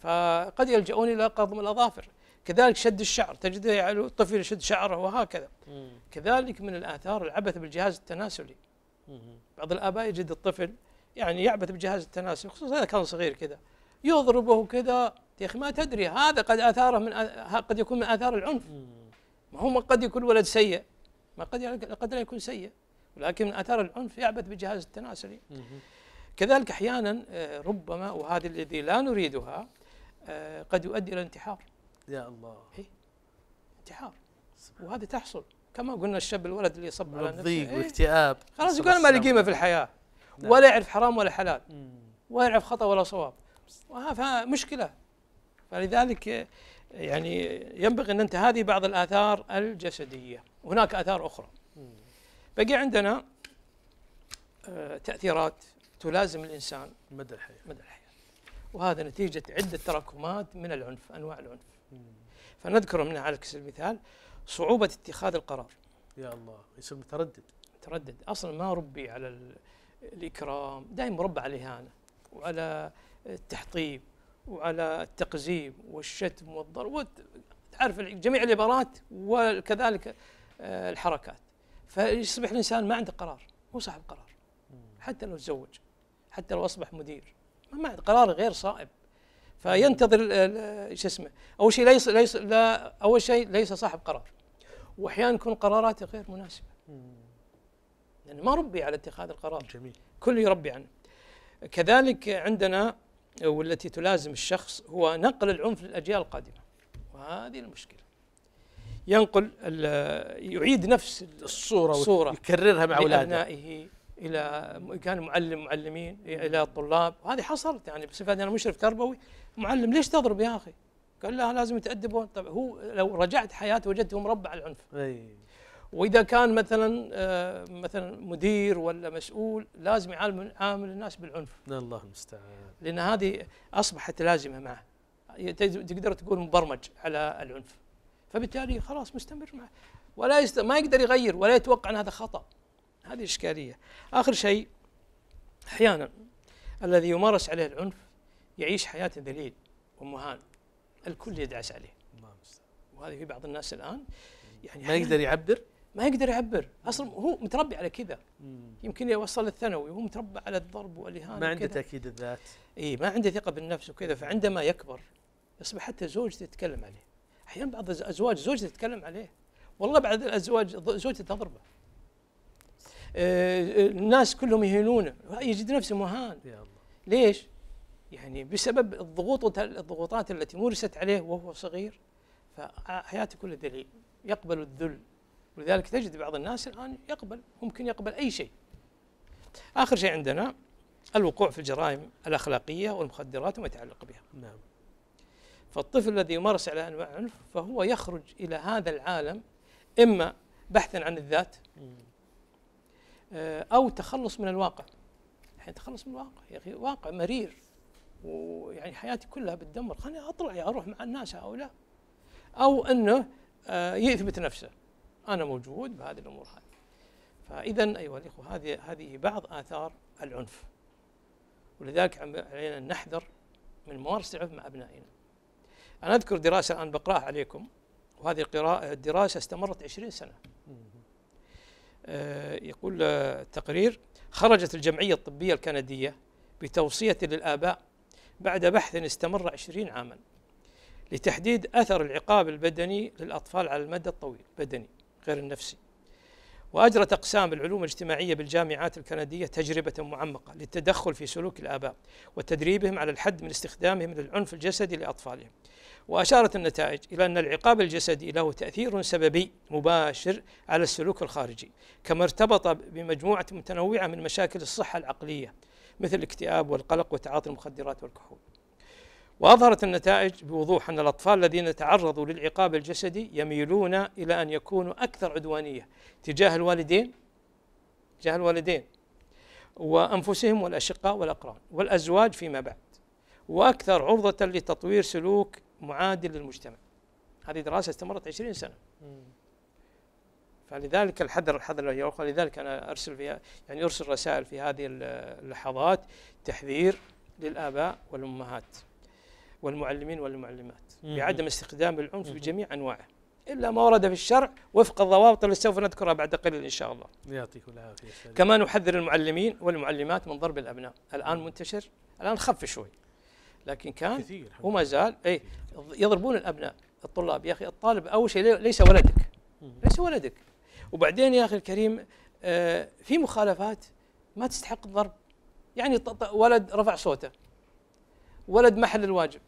فقد يلجؤون الى قضم الاظافر كذلك شد الشعر تجده يعني الطفل يشد شعره وهكذا كذلك من الاثار العبث بالجهاز التناسلي بعض الاباء يجد الطفل يعني يعبث بجهاز التناسلي خصوصا اذا كان صغير كذا يضربه كذا يا اخي ما تدري هذا قد اثاره من أ... قد يكون من اثار العنف ما هو قد يكون ولد سيء ما قد قد لا يكون سيء ولكن من اثار العنف يعبث بجهاز التناسلي كذلك أحيانا آه، ربما وهذا الذي لا نريدها آه، قد يؤدي إلى الانتحار يا الله إيه؟ انتحار وهذا تحصل كما قلنا الشاب الولد اللي يصب على نفسه ضيق إيه؟ واكتئاب خلاص يقول ما لي قيمه في الحياه نعم. ولا يعرف حرام ولا حلال ولا يعرف خطا ولا صواب فمشكله فلذلك آه، يعني ينبغي ان انت هذه بعض الاثار الجسديه وهناك اثار اخرى بقي عندنا تاثيرات تلازم الانسان مدى الحياه مدى الحياه وهذا نتيجه عده تراكمات من العنف انواع العنف فنذكر منها على سبيل المثال صعوبه اتخاذ القرار يا الله يصير متردد متردد اصلا ما ربي على الاكرام دائما مربى على الاهانه وعلى التحطيم وعلى التقزيم والشتم والضرب تعرف جميع العبارات وكذلك آه، الحركات فيصبح الانسان ما عنده قرار مو صاحب قرار حتى لو تزوج حتى لو اصبح مدير ما قرار غير صائب فينتظر شو اسمه اول شيء ليس ليس لا اول شيء ليس صاحب قرار واحيانا يكون قراراته غير مناسبه لانه يعني ما ربي على اتخاذ القرار جميل كل يربي عنه كذلك عندنا والتي تلازم الشخص هو نقل العنف للاجيال القادمه وهذه المشكله ينقل يعيد نفس الصورة, الصورة يكررها مع أولاده لأبنائه الى كان معلم معلمين الى الطلاب وهذه حصلت يعني بصفتي انا مشرف تربوي معلم ليش تضرب يا اخي؟ قال لا لازم يتادبون طب هو لو رجعت حياته وجدته مربع العنف أي. واذا كان مثلا آه، مثلا مدير ولا مسؤول لازم يعامل عامل الناس بالعنف الله المستعان لان هذه اصبحت لازمه معه تقدر تقول مبرمج على العنف فبالتالي خلاص مستمر معه ولا يست... ما يقدر يغير ولا يتوقع ان هذا خطا هذه إشكالية آخر شيء أحيانا الذي يمارس عليه العنف يعيش حياة ذليل ومهان الكل يدعس عليه وهذه في بعض الناس الآن يعني ما يقدر يعبر ما يقدر يعبر اصلا هو متربي على كذا يمكن يوصل للثانوي وهو متربى على الضرب والاهانه ما عنده تاكيد الذات اي ما عنده ثقه بالنفس وكذا فعندما يكبر يصبح حتى زوجته تتكلم عليه احيانا بعض الازواج زوجته تتكلم عليه والله بعض الازواج زوجته تضربه الناس كلهم يهينونه يجد نفسه مهان يا الله. ليش؟ يعني بسبب الضغوط الضغوطات التي مورست عليه وهو صغير فحياته كلها دليل يقبل الذل ولذلك تجد بعض الناس الان يقبل ممكن يقبل اي شيء. اخر شيء عندنا الوقوع في الجرائم الاخلاقيه والمخدرات وما يتعلق بها. نعم. فالطفل الذي يمارس على انواع العنف فهو يخرج الى هذا العالم اما بحثا عن الذات آه، او تخلص من الواقع الحين يعني تخلص من الواقع يا اخي واقع مرير ويعني حياتي كلها بتدمر خليني اطلع يا اروح مع الناس هؤلاء او انه آه، يثبت نفسه انا موجود بهذه الامور هذه فاذا ايها الاخوه هذه هذه بعض اثار العنف ولذلك علينا ان نحذر من ممارسه العنف مع ابنائنا انا اذكر دراسه الان بقراها عليكم وهذه القراءه الدراسه استمرت 20 سنه آه، يقول التقرير آه، خرجت الجمعية الطبية الكندية بتوصية للآباء بعد بحث استمر عشرين عاما لتحديد أثر العقاب البدني للأطفال على المدى الطويل بدني غير النفسي وأجرت أقسام العلوم الاجتماعية بالجامعات الكندية تجربة معمقة للتدخل في سلوك الآباء وتدريبهم على الحد من استخدامهم للعنف الجسدي لأطفالهم وأشارت النتائج إلى أن العقاب الجسدي له تأثير سببي مباشر على السلوك الخارجي كما ارتبط بمجموعة متنوعة من مشاكل الصحة العقلية مثل الاكتئاب والقلق وتعاطي المخدرات والكحول وأظهرت النتائج بوضوح أن الأطفال الذين تعرضوا للعقاب الجسدي يميلون إلى أن يكونوا أكثر عدوانية تجاه الوالدين تجاه الوالدين وأنفسهم والأشقاء والأقران والأزواج فيما بعد وأكثر عرضة لتطوير سلوك معادل للمجتمع هذه دراسة استمرت 20 سنة فلذلك الحذر الحذر يا أخوة لذلك أنا أرسل فيها يعني أرسل رسائل في هذه اللحظات تحذير للآباء والأمهات والمعلمين والمعلمات بعدم استخدام العنف بجميع أنواعه إلا ما ورد في الشرع وفق الضوابط التي سوف نذكرها بعد قليل إن شاء الله يعطيكم العافية كما نحذر المعلمين والمعلمات من ضرب الأبناء الآن منتشر الآن خف شوي لكن كان كثير وما زال أي يضربون الأبناء الطلاب يا أخي الطالب أول شيء ليس ولدك ليس ولدك وبعدين يا أخي الكريم آه، في مخالفات ما تستحق الضرب يعني ولد رفع صوته ولد محل الواجب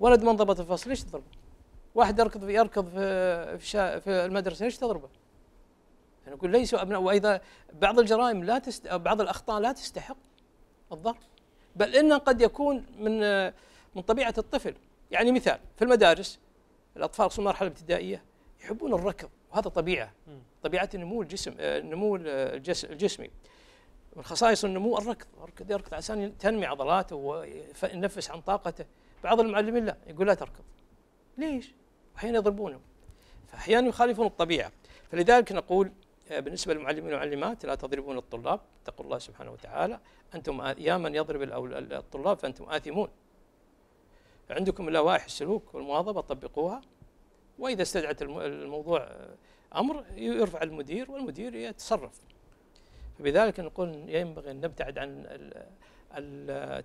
ولد ما انضبط الفصل ليش تضربه؟ واحد يركض في يركض في في, في المدرسه ليش تضربه؟ انا اقول ليسوا ابناء واذا بعض الجرائم لا تست... بعض الاخطاء لا تستحق الضرب بل انه قد يكون من من طبيعه الطفل يعني مثال في المدارس الاطفال في المرحله الابتدائيه يحبون الركض وهذا طبيعه طبيعه النمو الجسم آه، النمو الجسمي من خصائص النمو الركض يركض يركض عشان تنمي عضلاته وينفس عن طاقته بعض المعلمين لا يقول لا تركض ليش؟ أحيانا يضربونهم فأحيانا يخالفون الطبيعة فلذلك نقول آه، بالنسبة للمعلمين والمعلمات لا تضربون الطلاب اتقوا الله سبحانه وتعالى أنتم يا من يضرب الطلاب فأنتم آثمون عندكم اللوائح السلوك والمواظبة طبقوها وإذا استدعت الموضوع آه، أمر يرفع المدير والمدير يتصرف فبذلك نقول ينبغي أن نبتعد عن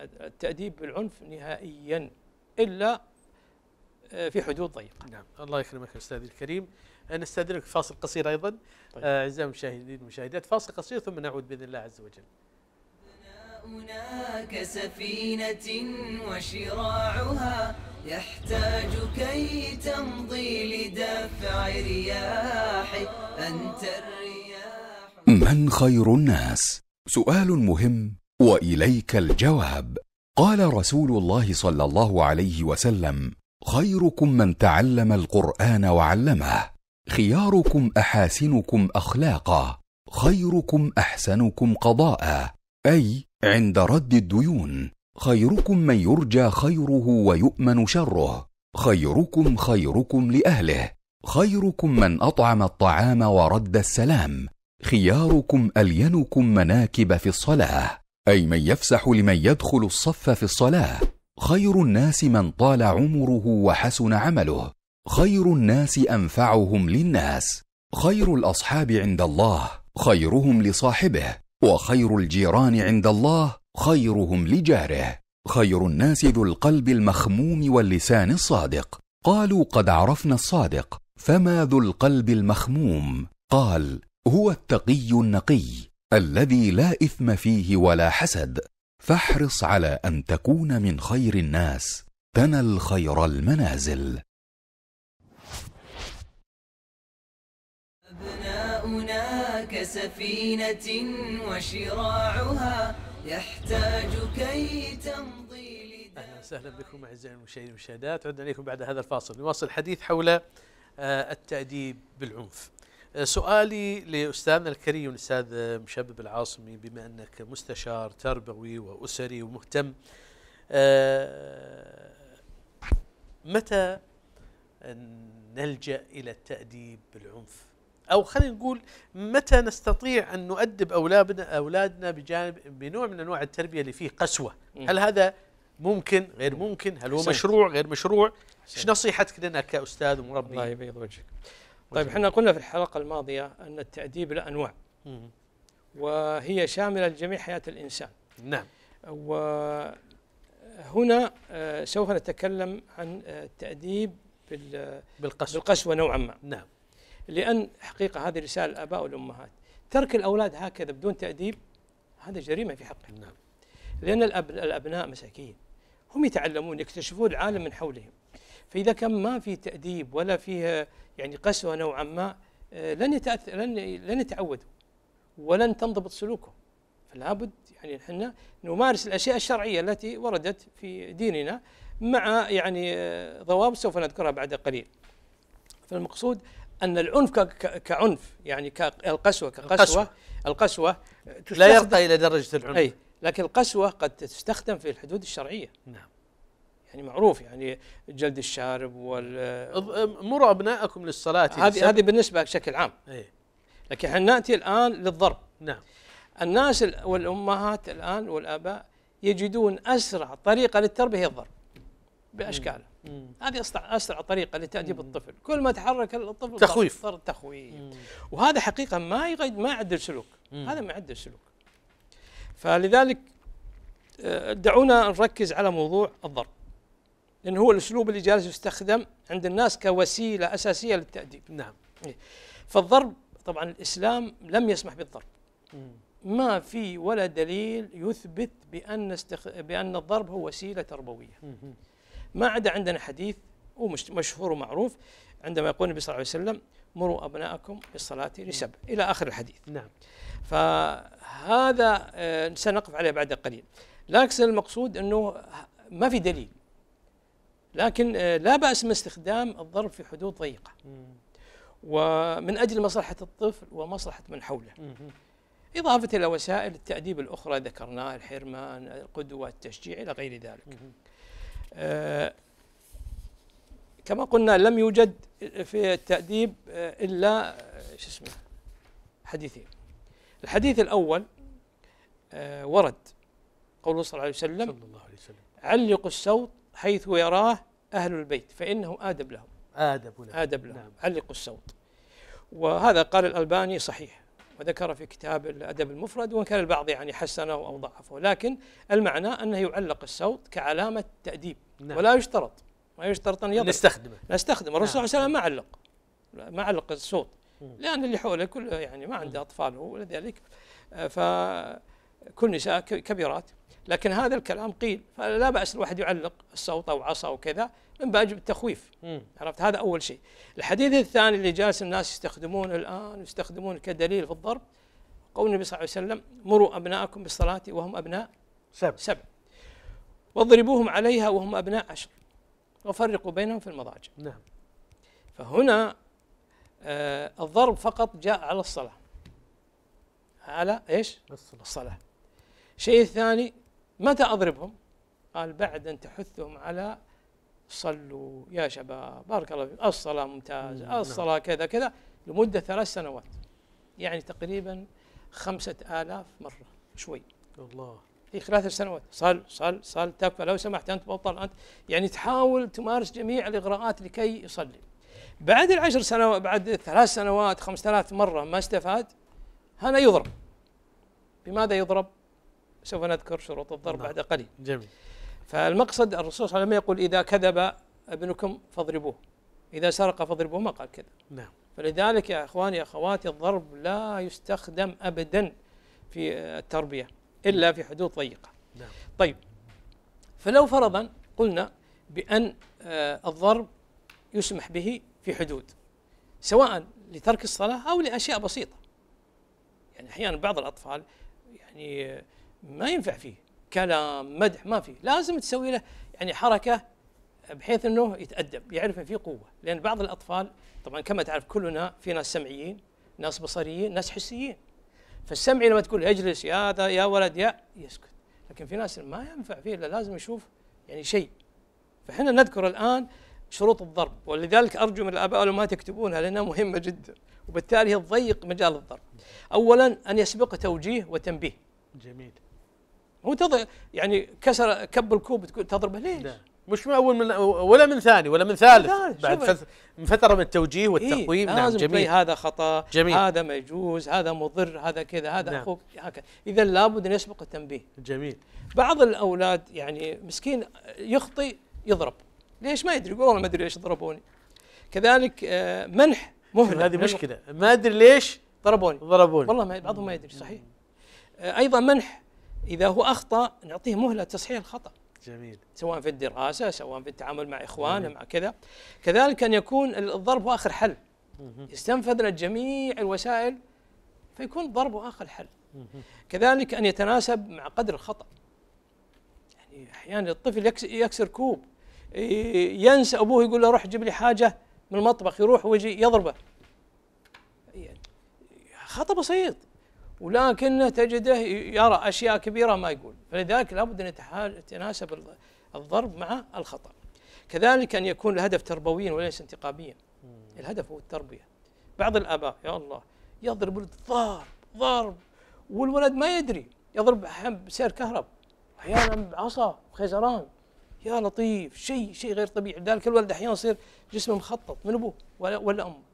التأديب بالعنف نهائيا إلا آه، في حدود ضيقة نعم الله يكرمك أستاذي الكريم نستأذنك فاصل قصير أيضا طيب. آه، أعزائي المشاهدين والمشاهدات فاصل قصير ثم نعود بإذن الله عز وجل كسفينة وشراعها يحتاج كي تمضي لدفع رياح أنت الرياح من خير الناس؟ سؤال مهم واليك الجواب قال رسول الله صلى الله عليه وسلم خيركم من تعلم القران وعلمه خياركم احاسنكم اخلاقا خيركم احسنكم قضاء اي عند رد الديون خيركم من يرجى خيره ويؤمن شره خيركم خيركم لاهله خيركم من اطعم الطعام ورد السلام خياركم الينكم مناكب في الصلاه أي من يفسح لمن يدخل الصف في الصلاة خير الناس من طال عمره وحسن عمله خير الناس أنفعهم للناس خير الأصحاب عند الله خيرهم لصاحبه وخير الجيران عند الله خيرهم لجاره خير الناس ذو القلب المخموم واللسان الصادق قالوا قد عرفنا الصادق فما ذو القلب المخموم قال هو التقي النقي الذي لا اثم فيه ولا حسد فاحرص على ان تكون من خير الناس تنل خير المنازل ابناؤنا كسفينه وشراعها يحتاج كي تمضي لدارها اهلا وسهلا بكم اعزائي المشاهدين والمشاهدات عدنا اليكم بعد هذا الفاصل نواصل الحديث حول آه، التاديب بالعنف آه، سؤالي لاستاذنا الكريم الاستاذ مشبب العاصمي بما انك مستشار تربوي واسري ومهتم آه، متى نلجا الى التاديب بالعنف او خلينا نقول متى نستطيع ان نؤدب اولادنا اولادنا بجانب بنوع من انواع التربيه اللي فيه قسوه هل هذا ممكن غير ممكن هل هو مشروع غير مشروع ايش نصيحتك لنا كاستاذ ومربي الله يبيض وجهك طيب احنا قلنا في الحلقه الماضيه ان التاديب له انواع وهي شامله لجميع حياه الانسان نعم وهنا آه، سوف نتكلم عن آه، التاديب بالقسوه بالقسوه نوعا ما نعم لان حقيقه هذه رساله الاباء والامهات ترك الاولاد هكذا بدون تاديب هذا جريمه في حقهم نعم لان الابناء مساكين هم يتعلمون يكتشفون العالم من حولهم فإذا كان ما في تأديب ولا فيها يعني قسوة نوعا ما آه، لن يتأثر لن لن يتعودوا ولن تنضبط سلوكهم فلا بد يعني احنا نمارس الأشياء الشرعية التي وردت في ديننا مع يعني آه، ضوابط سوف نذكرها بعد قليل فالمقصود أن العنف كعنف يعني كالقسوة كقسوة القسوة, القسوة آه، لا يرقى إلى درجة العنف أي لكن القسوة قد تستخدم في الحدود الشرعية نعم يعني معروف يعني جلد الشارب وال مروا ابنائكم للصلاه هذه هذه بالنسبه بشكل عام أي. لكن احنا ناتي الان للضرب نعم الناس والامهات الان والاباء يجدون اسرع طريقه للتربيه هي الضرب باشكاله هذه اسرع اسرع طريقه لتاديب الطفل كل ما تحرك الطفل تخويف صار تخويف وهذا حقيقه ما يغيد ما يعدل سلوك مم. هذا ما يعدل سلوك فلذلك آه، دعونا نركز على موضوع الضرب لأن هو الأسلوب اللي جالس يستخدم عند الناس كوسيلة أساسية للتأديب نعم إيه. فالضرب طبعا الإسلام لم يسمح بالضرب ما في ولا دليل يثبت بأن استخ... بأن الضرب هو وسيلة تربوية ما عدا عندنا حديث ومشهور ومعروف عندما يقول النبي صلى الله عليه وسلم مروا أبناءكم بالصلاة لسبع إلى آخر الحديث نعم فهذا آه، سنقف عليه بعد قليل لكن المقصود أنه ما في دليل لكن آه، لا بأس من استخدام الضرب في حدود ضيقة ومن أجل مصلحة الطفل ومصلحة من حوله إضافة إلى وسائل التأديب الأخرى ذكرناها الحرمان القدوة التشجيع إلى غير ذلك آه، كما قلنا لم يوجد في التأديب آه، إلا شو اسمه حديثين الحديث الأول ورد قوله صلى الله عليه وسلم, صلى الله عليه وسلم علقوا السوط حيث يراه أهل البيت فإنه آدب لهم آدب لهم آدب لهم نعم. علقوا الصوت وهذا قال الألباني صحيح وذكر في كتاب الأدب المفرد وإن كان البعض يعني حسنه أو ضعفه لكن المعنى أنه يعلق الصوت كعلامة تأديب نعم. ولا يشترط ما يشترط أن يضرب نستخدمه نستخدمه الرسول نعم. صلى الله عليه وسلم نعم. ما علق ما علق الصوت لأن اللي حوله كله يعني ما عنده أطفال ولذلك فكل نساء كبيرات لكن هذا الكلام قيل فلا باس الواحد يعلق او عصا وكذا من باب التخويف عرفت هذا اول شيء الحديث الثاني اللي جالس الناس يستخدمون الان يستخدمون كدليل في الضرب قول النبي صلى الله عليه وسلم مروا ابناءكم بالصلاه وهم ابناء سبع سبع واضربوهم عليها وهم ابناء عشر وفرقوا بينهم في المضاجع نعم فهنا آه الضرب فقط جاء على الصلاه على ايش؟ الصلاه, الصلاة. الشيء الثاني متى أضربهم قال بعد أن تحثهم على صلوا يا شباب بارك الله فيكم الصلاة ممتازة نعم. الصلاة كذا كذا لمدة ثلاث سنوات يعني تقريبا خمسة آلاف مرة شوي الله في ثلاث سنوات صل صل صل تكفى لو سمحت أنت بطل أنت يعني تحاول تمارس جميع الإغراءات لكي يصلي بعد العشر سنوات بعد ثلاث سنوات خمس ثلاث مرة ما استفاد هنا يضرب بماذا يضرب؟ سوف نذكر شروط الضرب نعم. بعد قليل جميل فالمقصد الرسول صلى الله عليه وسلم يقول إذا كذب ابنكم فاضربوه إذا سرق فاضربوه ما قال كذا نعم فلذلك يا إخواني يا أخواتي الضرب لا يستخدم أبدا في التربية إلا في حدود ضيقة نعم. طيب فلو فرضا قلنا بأن آه، الضرب يسمح به في حدود سواء لترك الصلاة أو لأشياء بسيطة يعني أحيانا بعض الأطفال يعني آه، ما ينفع فيه كلام مدح ما فيه لازم تسوي له يعني حركه بحيث انه يتادب يعرف ان في قوه لان بعض الاطفال طبعا كما تعرف كلنا في ناس سمعيين ناس بصريين ناس حسيين فالسمعي لما تقول اجلس يا هذا يا ولد يا يسكت لكن في ناس ما ينفع فيه الا لازم يشوف يعني شيء فاحنا نذكر الان شروط الضرب ولذلك ارجو من الاباء والامهات تكتبونها لانها مهمه جدا وبالتالي تضيق مجال الضرب اولا ان يسبق توجيه وتنبيه جميل هو تضرب يعني كسر كب الكوب تقول تضربه ليش؟ ده. نعم. مش من اول من ولا من ثاني ولا من ثالث بعد من فتره من التوجيه والتقويم إيه؟ نعم جميل هذا خطا جميل هذا ما يجوز هذا مضر هذا كذا هذا نعم. اخوك هكذا اذا لابد ان يسبق التنبيه جميل بعض الاولاد يعني مسكين يخطي يضرب ليش ما يدري والله ما ادري ليش ضربوني كذلك آه، منح مهله هذه مشكله ما ادري ليش ضربوني ضربوني والله ما بعضهم ما يدري صحيح آه، ايضا منح اذا هو اخطا نعطيه مهله تصحيح الخطا جميل سواء في الدراسه سواء في التعامل مع اخوانه مع كذا كذلك ان يكون الضرب هو اخر حل استنفذنا جميع الوسائل فيكون الضرب اخر حل كذلك ان يتناسب مع قدر الخطا يعني احيانا الطفل يكسر كوب ينسى ابوه يقول له روح جيب لي حاجه من المطبخ يروح ويجي يضربه يعني خطا بسيط ولكن تجده يرى أشياء كبيرة ما يقول فلذلك لابد أن يتناسب الضرب مع الخطأ كذلك أن يكون الهدف تربويا وليس انتقاميا الهدف هو التربية بعض الآباء يا الله يضرب الضرب ضرب والولد ما يدري يضرب بسير كهرب أحيانا بعصا خيزران يا لطيف شيء شيء غير طبيعي لذلك الولد أحيانا يصير جسمه مخطط من أبوه ولا أمه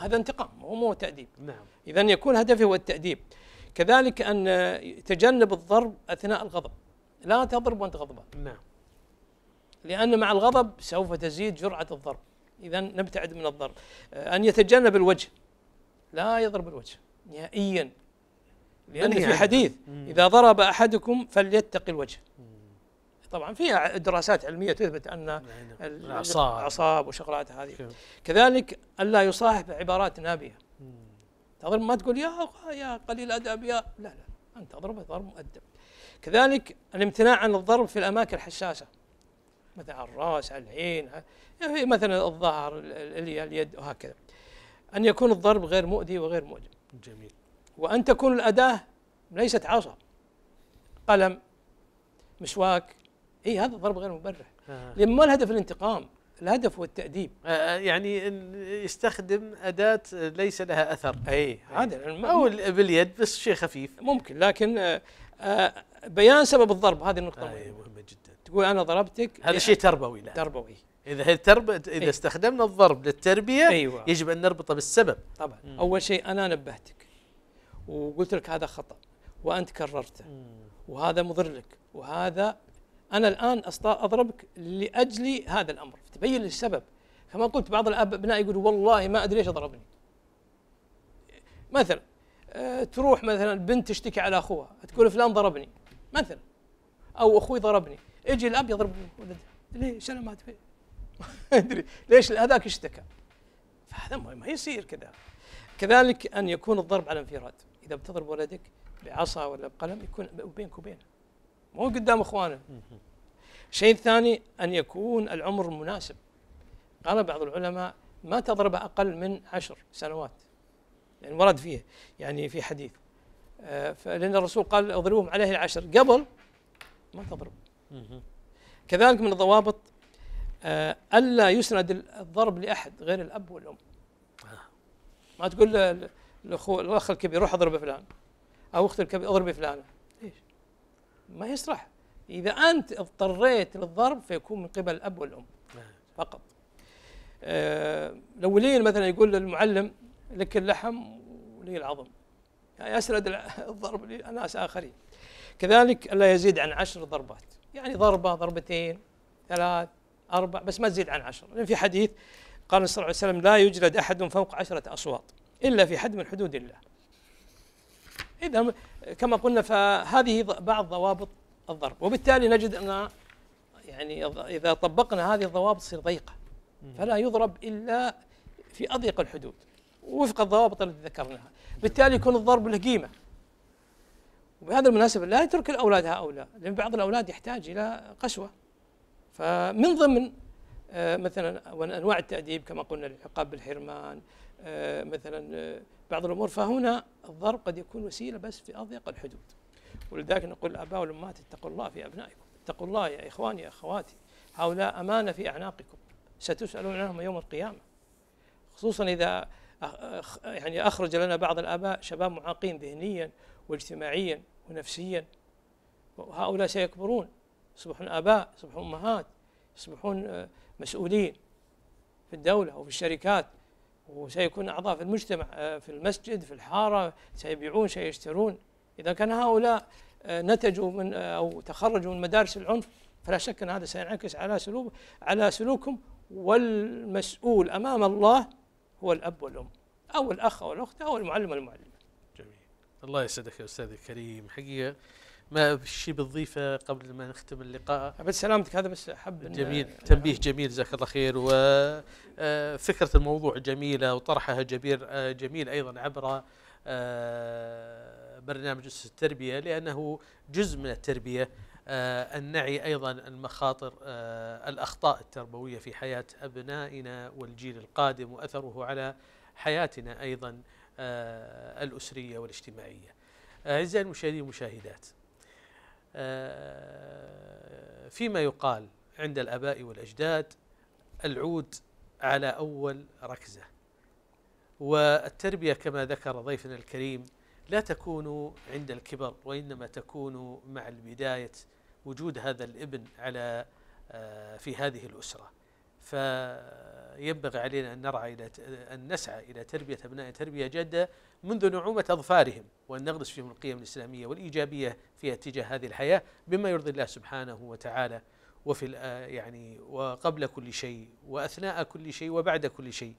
هذا انتقام مو تأديب نعم إذا يكون هدفه هو التأديب كذلك أن تجنب الضرب أثناء الغضب لا تضرب وأنت غضبان نعم لأن مع الغضب سوف تزيد جرعة الضرب إذا نبتعد من الضرب أن يتجنب الوجه لا يضرب الوجه نهائيا لأن في حديث إذا ضرب أحدكم فليتقي الوجه طبعا فيها دراسات علميه تثبت ان نعم، نعم. الاعصاب وشغلات هذه كذلك الا يصاحب عبارات نابيه تضرب ما تقول يا يا قليل ادب يا لا لا انت تضربه ضرب مؤدب كذلك الامتناع عن الضرب في الاماكن الحساسه مثلا على الراس على العين يعني مثلا الظهر اليد وهكذا ان يكون الضرب غير مؤذي وغير مؤلم جميل وان تكون الاداه ليست عصا قلم مسواك اي هذا ضرب غير مبرر آه. لان ما الهدف الانتقام الهدف هو التاديب آه, آه، يعني يستخدم اداه ليس لها اثر اي هذا او باليد بس شيء خفيف ممكن لكن آه،, آه بيان سبب الضرب هذه النقطه آه مهمه جدا تقول انا ضربتك هذا شيء تربوي لا تربوي اذا هي اذا أيوة. استخدمنا الضرب للتربيه أيوة. يجب ان نربطه بالسبب طبعا مم. اول شيء انا نبهتك وقلت لك هذا خطا وانت كررته مم. وهذا مضر لك وهذا أنا الآن أضربك لأجل هذا الأمر تبين لي السبب كما قلت بعض الأبناء يقول والله ما أدري ليش ضربني مثلا آه، تروح مثلا بنت تشتكي على أخوها تقول فلان ضربني مثلا أو أخوي ضربني يجي الأب يضرب ولده ليش أنا ما أدري ليش هذاك اشتكى فهذا ما يصير كذا كذلك أن يكون الضرب على انفراد إذا بتضرب ولدك بعصا ولا بقلم يكون بينك وبينه مو قدام اخوانه الشيء الثاني ان يكون العمر مناسب قال بعض العلماء ما تضرب اقل من عشر سنوات يعني ورد فيه يعني في حديث آه، فلان الرسول قال اضربهم عليه العشر قبل ما تضرب كذلك من الضوابط آه، الا يسند الضرب لاحد غير الاب والام ما تقول الاخ الكبير روح اضرب فلان او اخت الكبير اضربي فلانه ما يصلح إذا أنت اضطريت للضرب فيكون من قبل الأب والأم نعم. فقط آه، لو لين مثلا يقول للمعلم لك اللحم ولي العظم يعني أسرد الضرب لناس آخرين كذلك ألا يزيد عن عشر ضربات يعني ضربة ضربتين ثلاث أربع بس ما تزيد عن عشر لأن في حديث قال صلى الله عليه وسلم لا يجلد أحد فوق عشرة أصوات إلا في حد من حدود الله إذا كما قلنا فهذه بعض ضوابط الضرب وبالتالي نجد أن يعني إذا طبقنا هذه الضوابط تصير ضيقة فلا يضرب إلا في أضيق الحدود وفق الضوابط التي ذكرناها بالتالي يكون الضرب له قيمة وبهذا المناسبة لا يترك الأولاد هؤلاء لأن بعض الأولاد يحتاج إلى قسوة فمن ضمن آه، مثلا أنواع التأديب كما قلنا العقاب بالحرمان آه، مثلا آه، بعض الأمور فهنا الضرب قد يكون وسيلة بس في أضيق الحدود ولذلك نقول الآباء والأمهات اتقوا الله في أبنائكم اتقوا الله يا إخواني يا أخواتي هؤلاء أمانة في أعناقكم ستسألون عنهم يوم القيامة خصوصا إذا يعني أخرج لنا بعض الآباء شباب معاقين ذهنيا واجتماعيا ونفسيا وهؤلاء سيكبرون يصبحون آباء يصبحون أمهات يصبحون آه، مسؤولين في الدولة وفي الشركات وسيكون أعضاء في المجتمع آه، في المسجد في الحارة سيبيعون سيشترون إذا كان هؤلاء آه، نتجوا من آه، أو تخرجوا من مدارس العنف فلا شك أن هذا سينعكس على سلوك على سلوكهم والمسؤول أمام الله هو الأب والأم أو الأخ أو الأخت أو المعلم والمعلمة جميل الله يسعدك يا أستاذ الكريم حقيقة ما شيء بتضيفه قبل ما نختم اللقاء بس سلامتك هذا بس حب جميل تنبيه جميل جزاك الله خير وفكره آه، الموضوع جميله وطرحها جبير آه، جميل ايضا عبر آه، برنامج أسس التربية لأنه جزء من التربية أن نعي أيضا المخاطر الأخطاء التربوية في حياة أبنائنا والجيل القادم وأثره على حياتنا أيضا الأسرية والاجتماعية أعزائي المشاهدين والمشاهدات آه، فيما يقال عند الآباء والأجداد العود على أول ركزة والتربية كما ذكر ضيفنا الكريم لا تكون عند الكبر وإنما تكون مع البداية وجود هذا الابن على آه، في هذه الأسرة فينبغي علينا أن نرعى إلى أن نسعى إلى تربية أبناء تربية جادة منذ نعومة أظفارهم وأن نغرس فيهم القيم الإسلامية والإيجابية في اتجاه هذه الحياة بما يرضي الله سبحانه وتعالى وفي يعني وقبل كل شيء وأثناء كل شيء وبعد كل شيء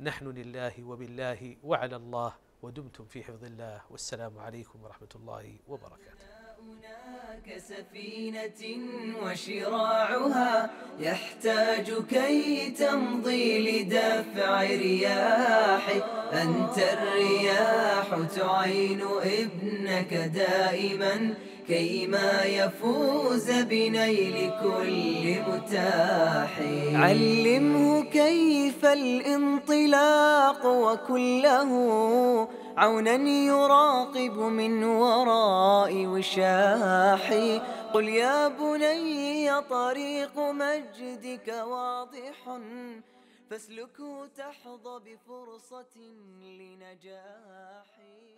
نحن لله وبالله وعلى الله ودمتم في حفظ الله والسلام عليكم ورحمة الله وبركاته هناك سفينة وشراعها يحتاج كي تمضي لدفع رياح أنت الرياح تعين ابنك دائما كيما يفوز بنيل كل متاح علمه كيف الانطلاق وكله عونا يراقب من وراء وشاحي قل يا بني طريق مجدك واضح فاسلكه تحظى بفرصة لنجاحي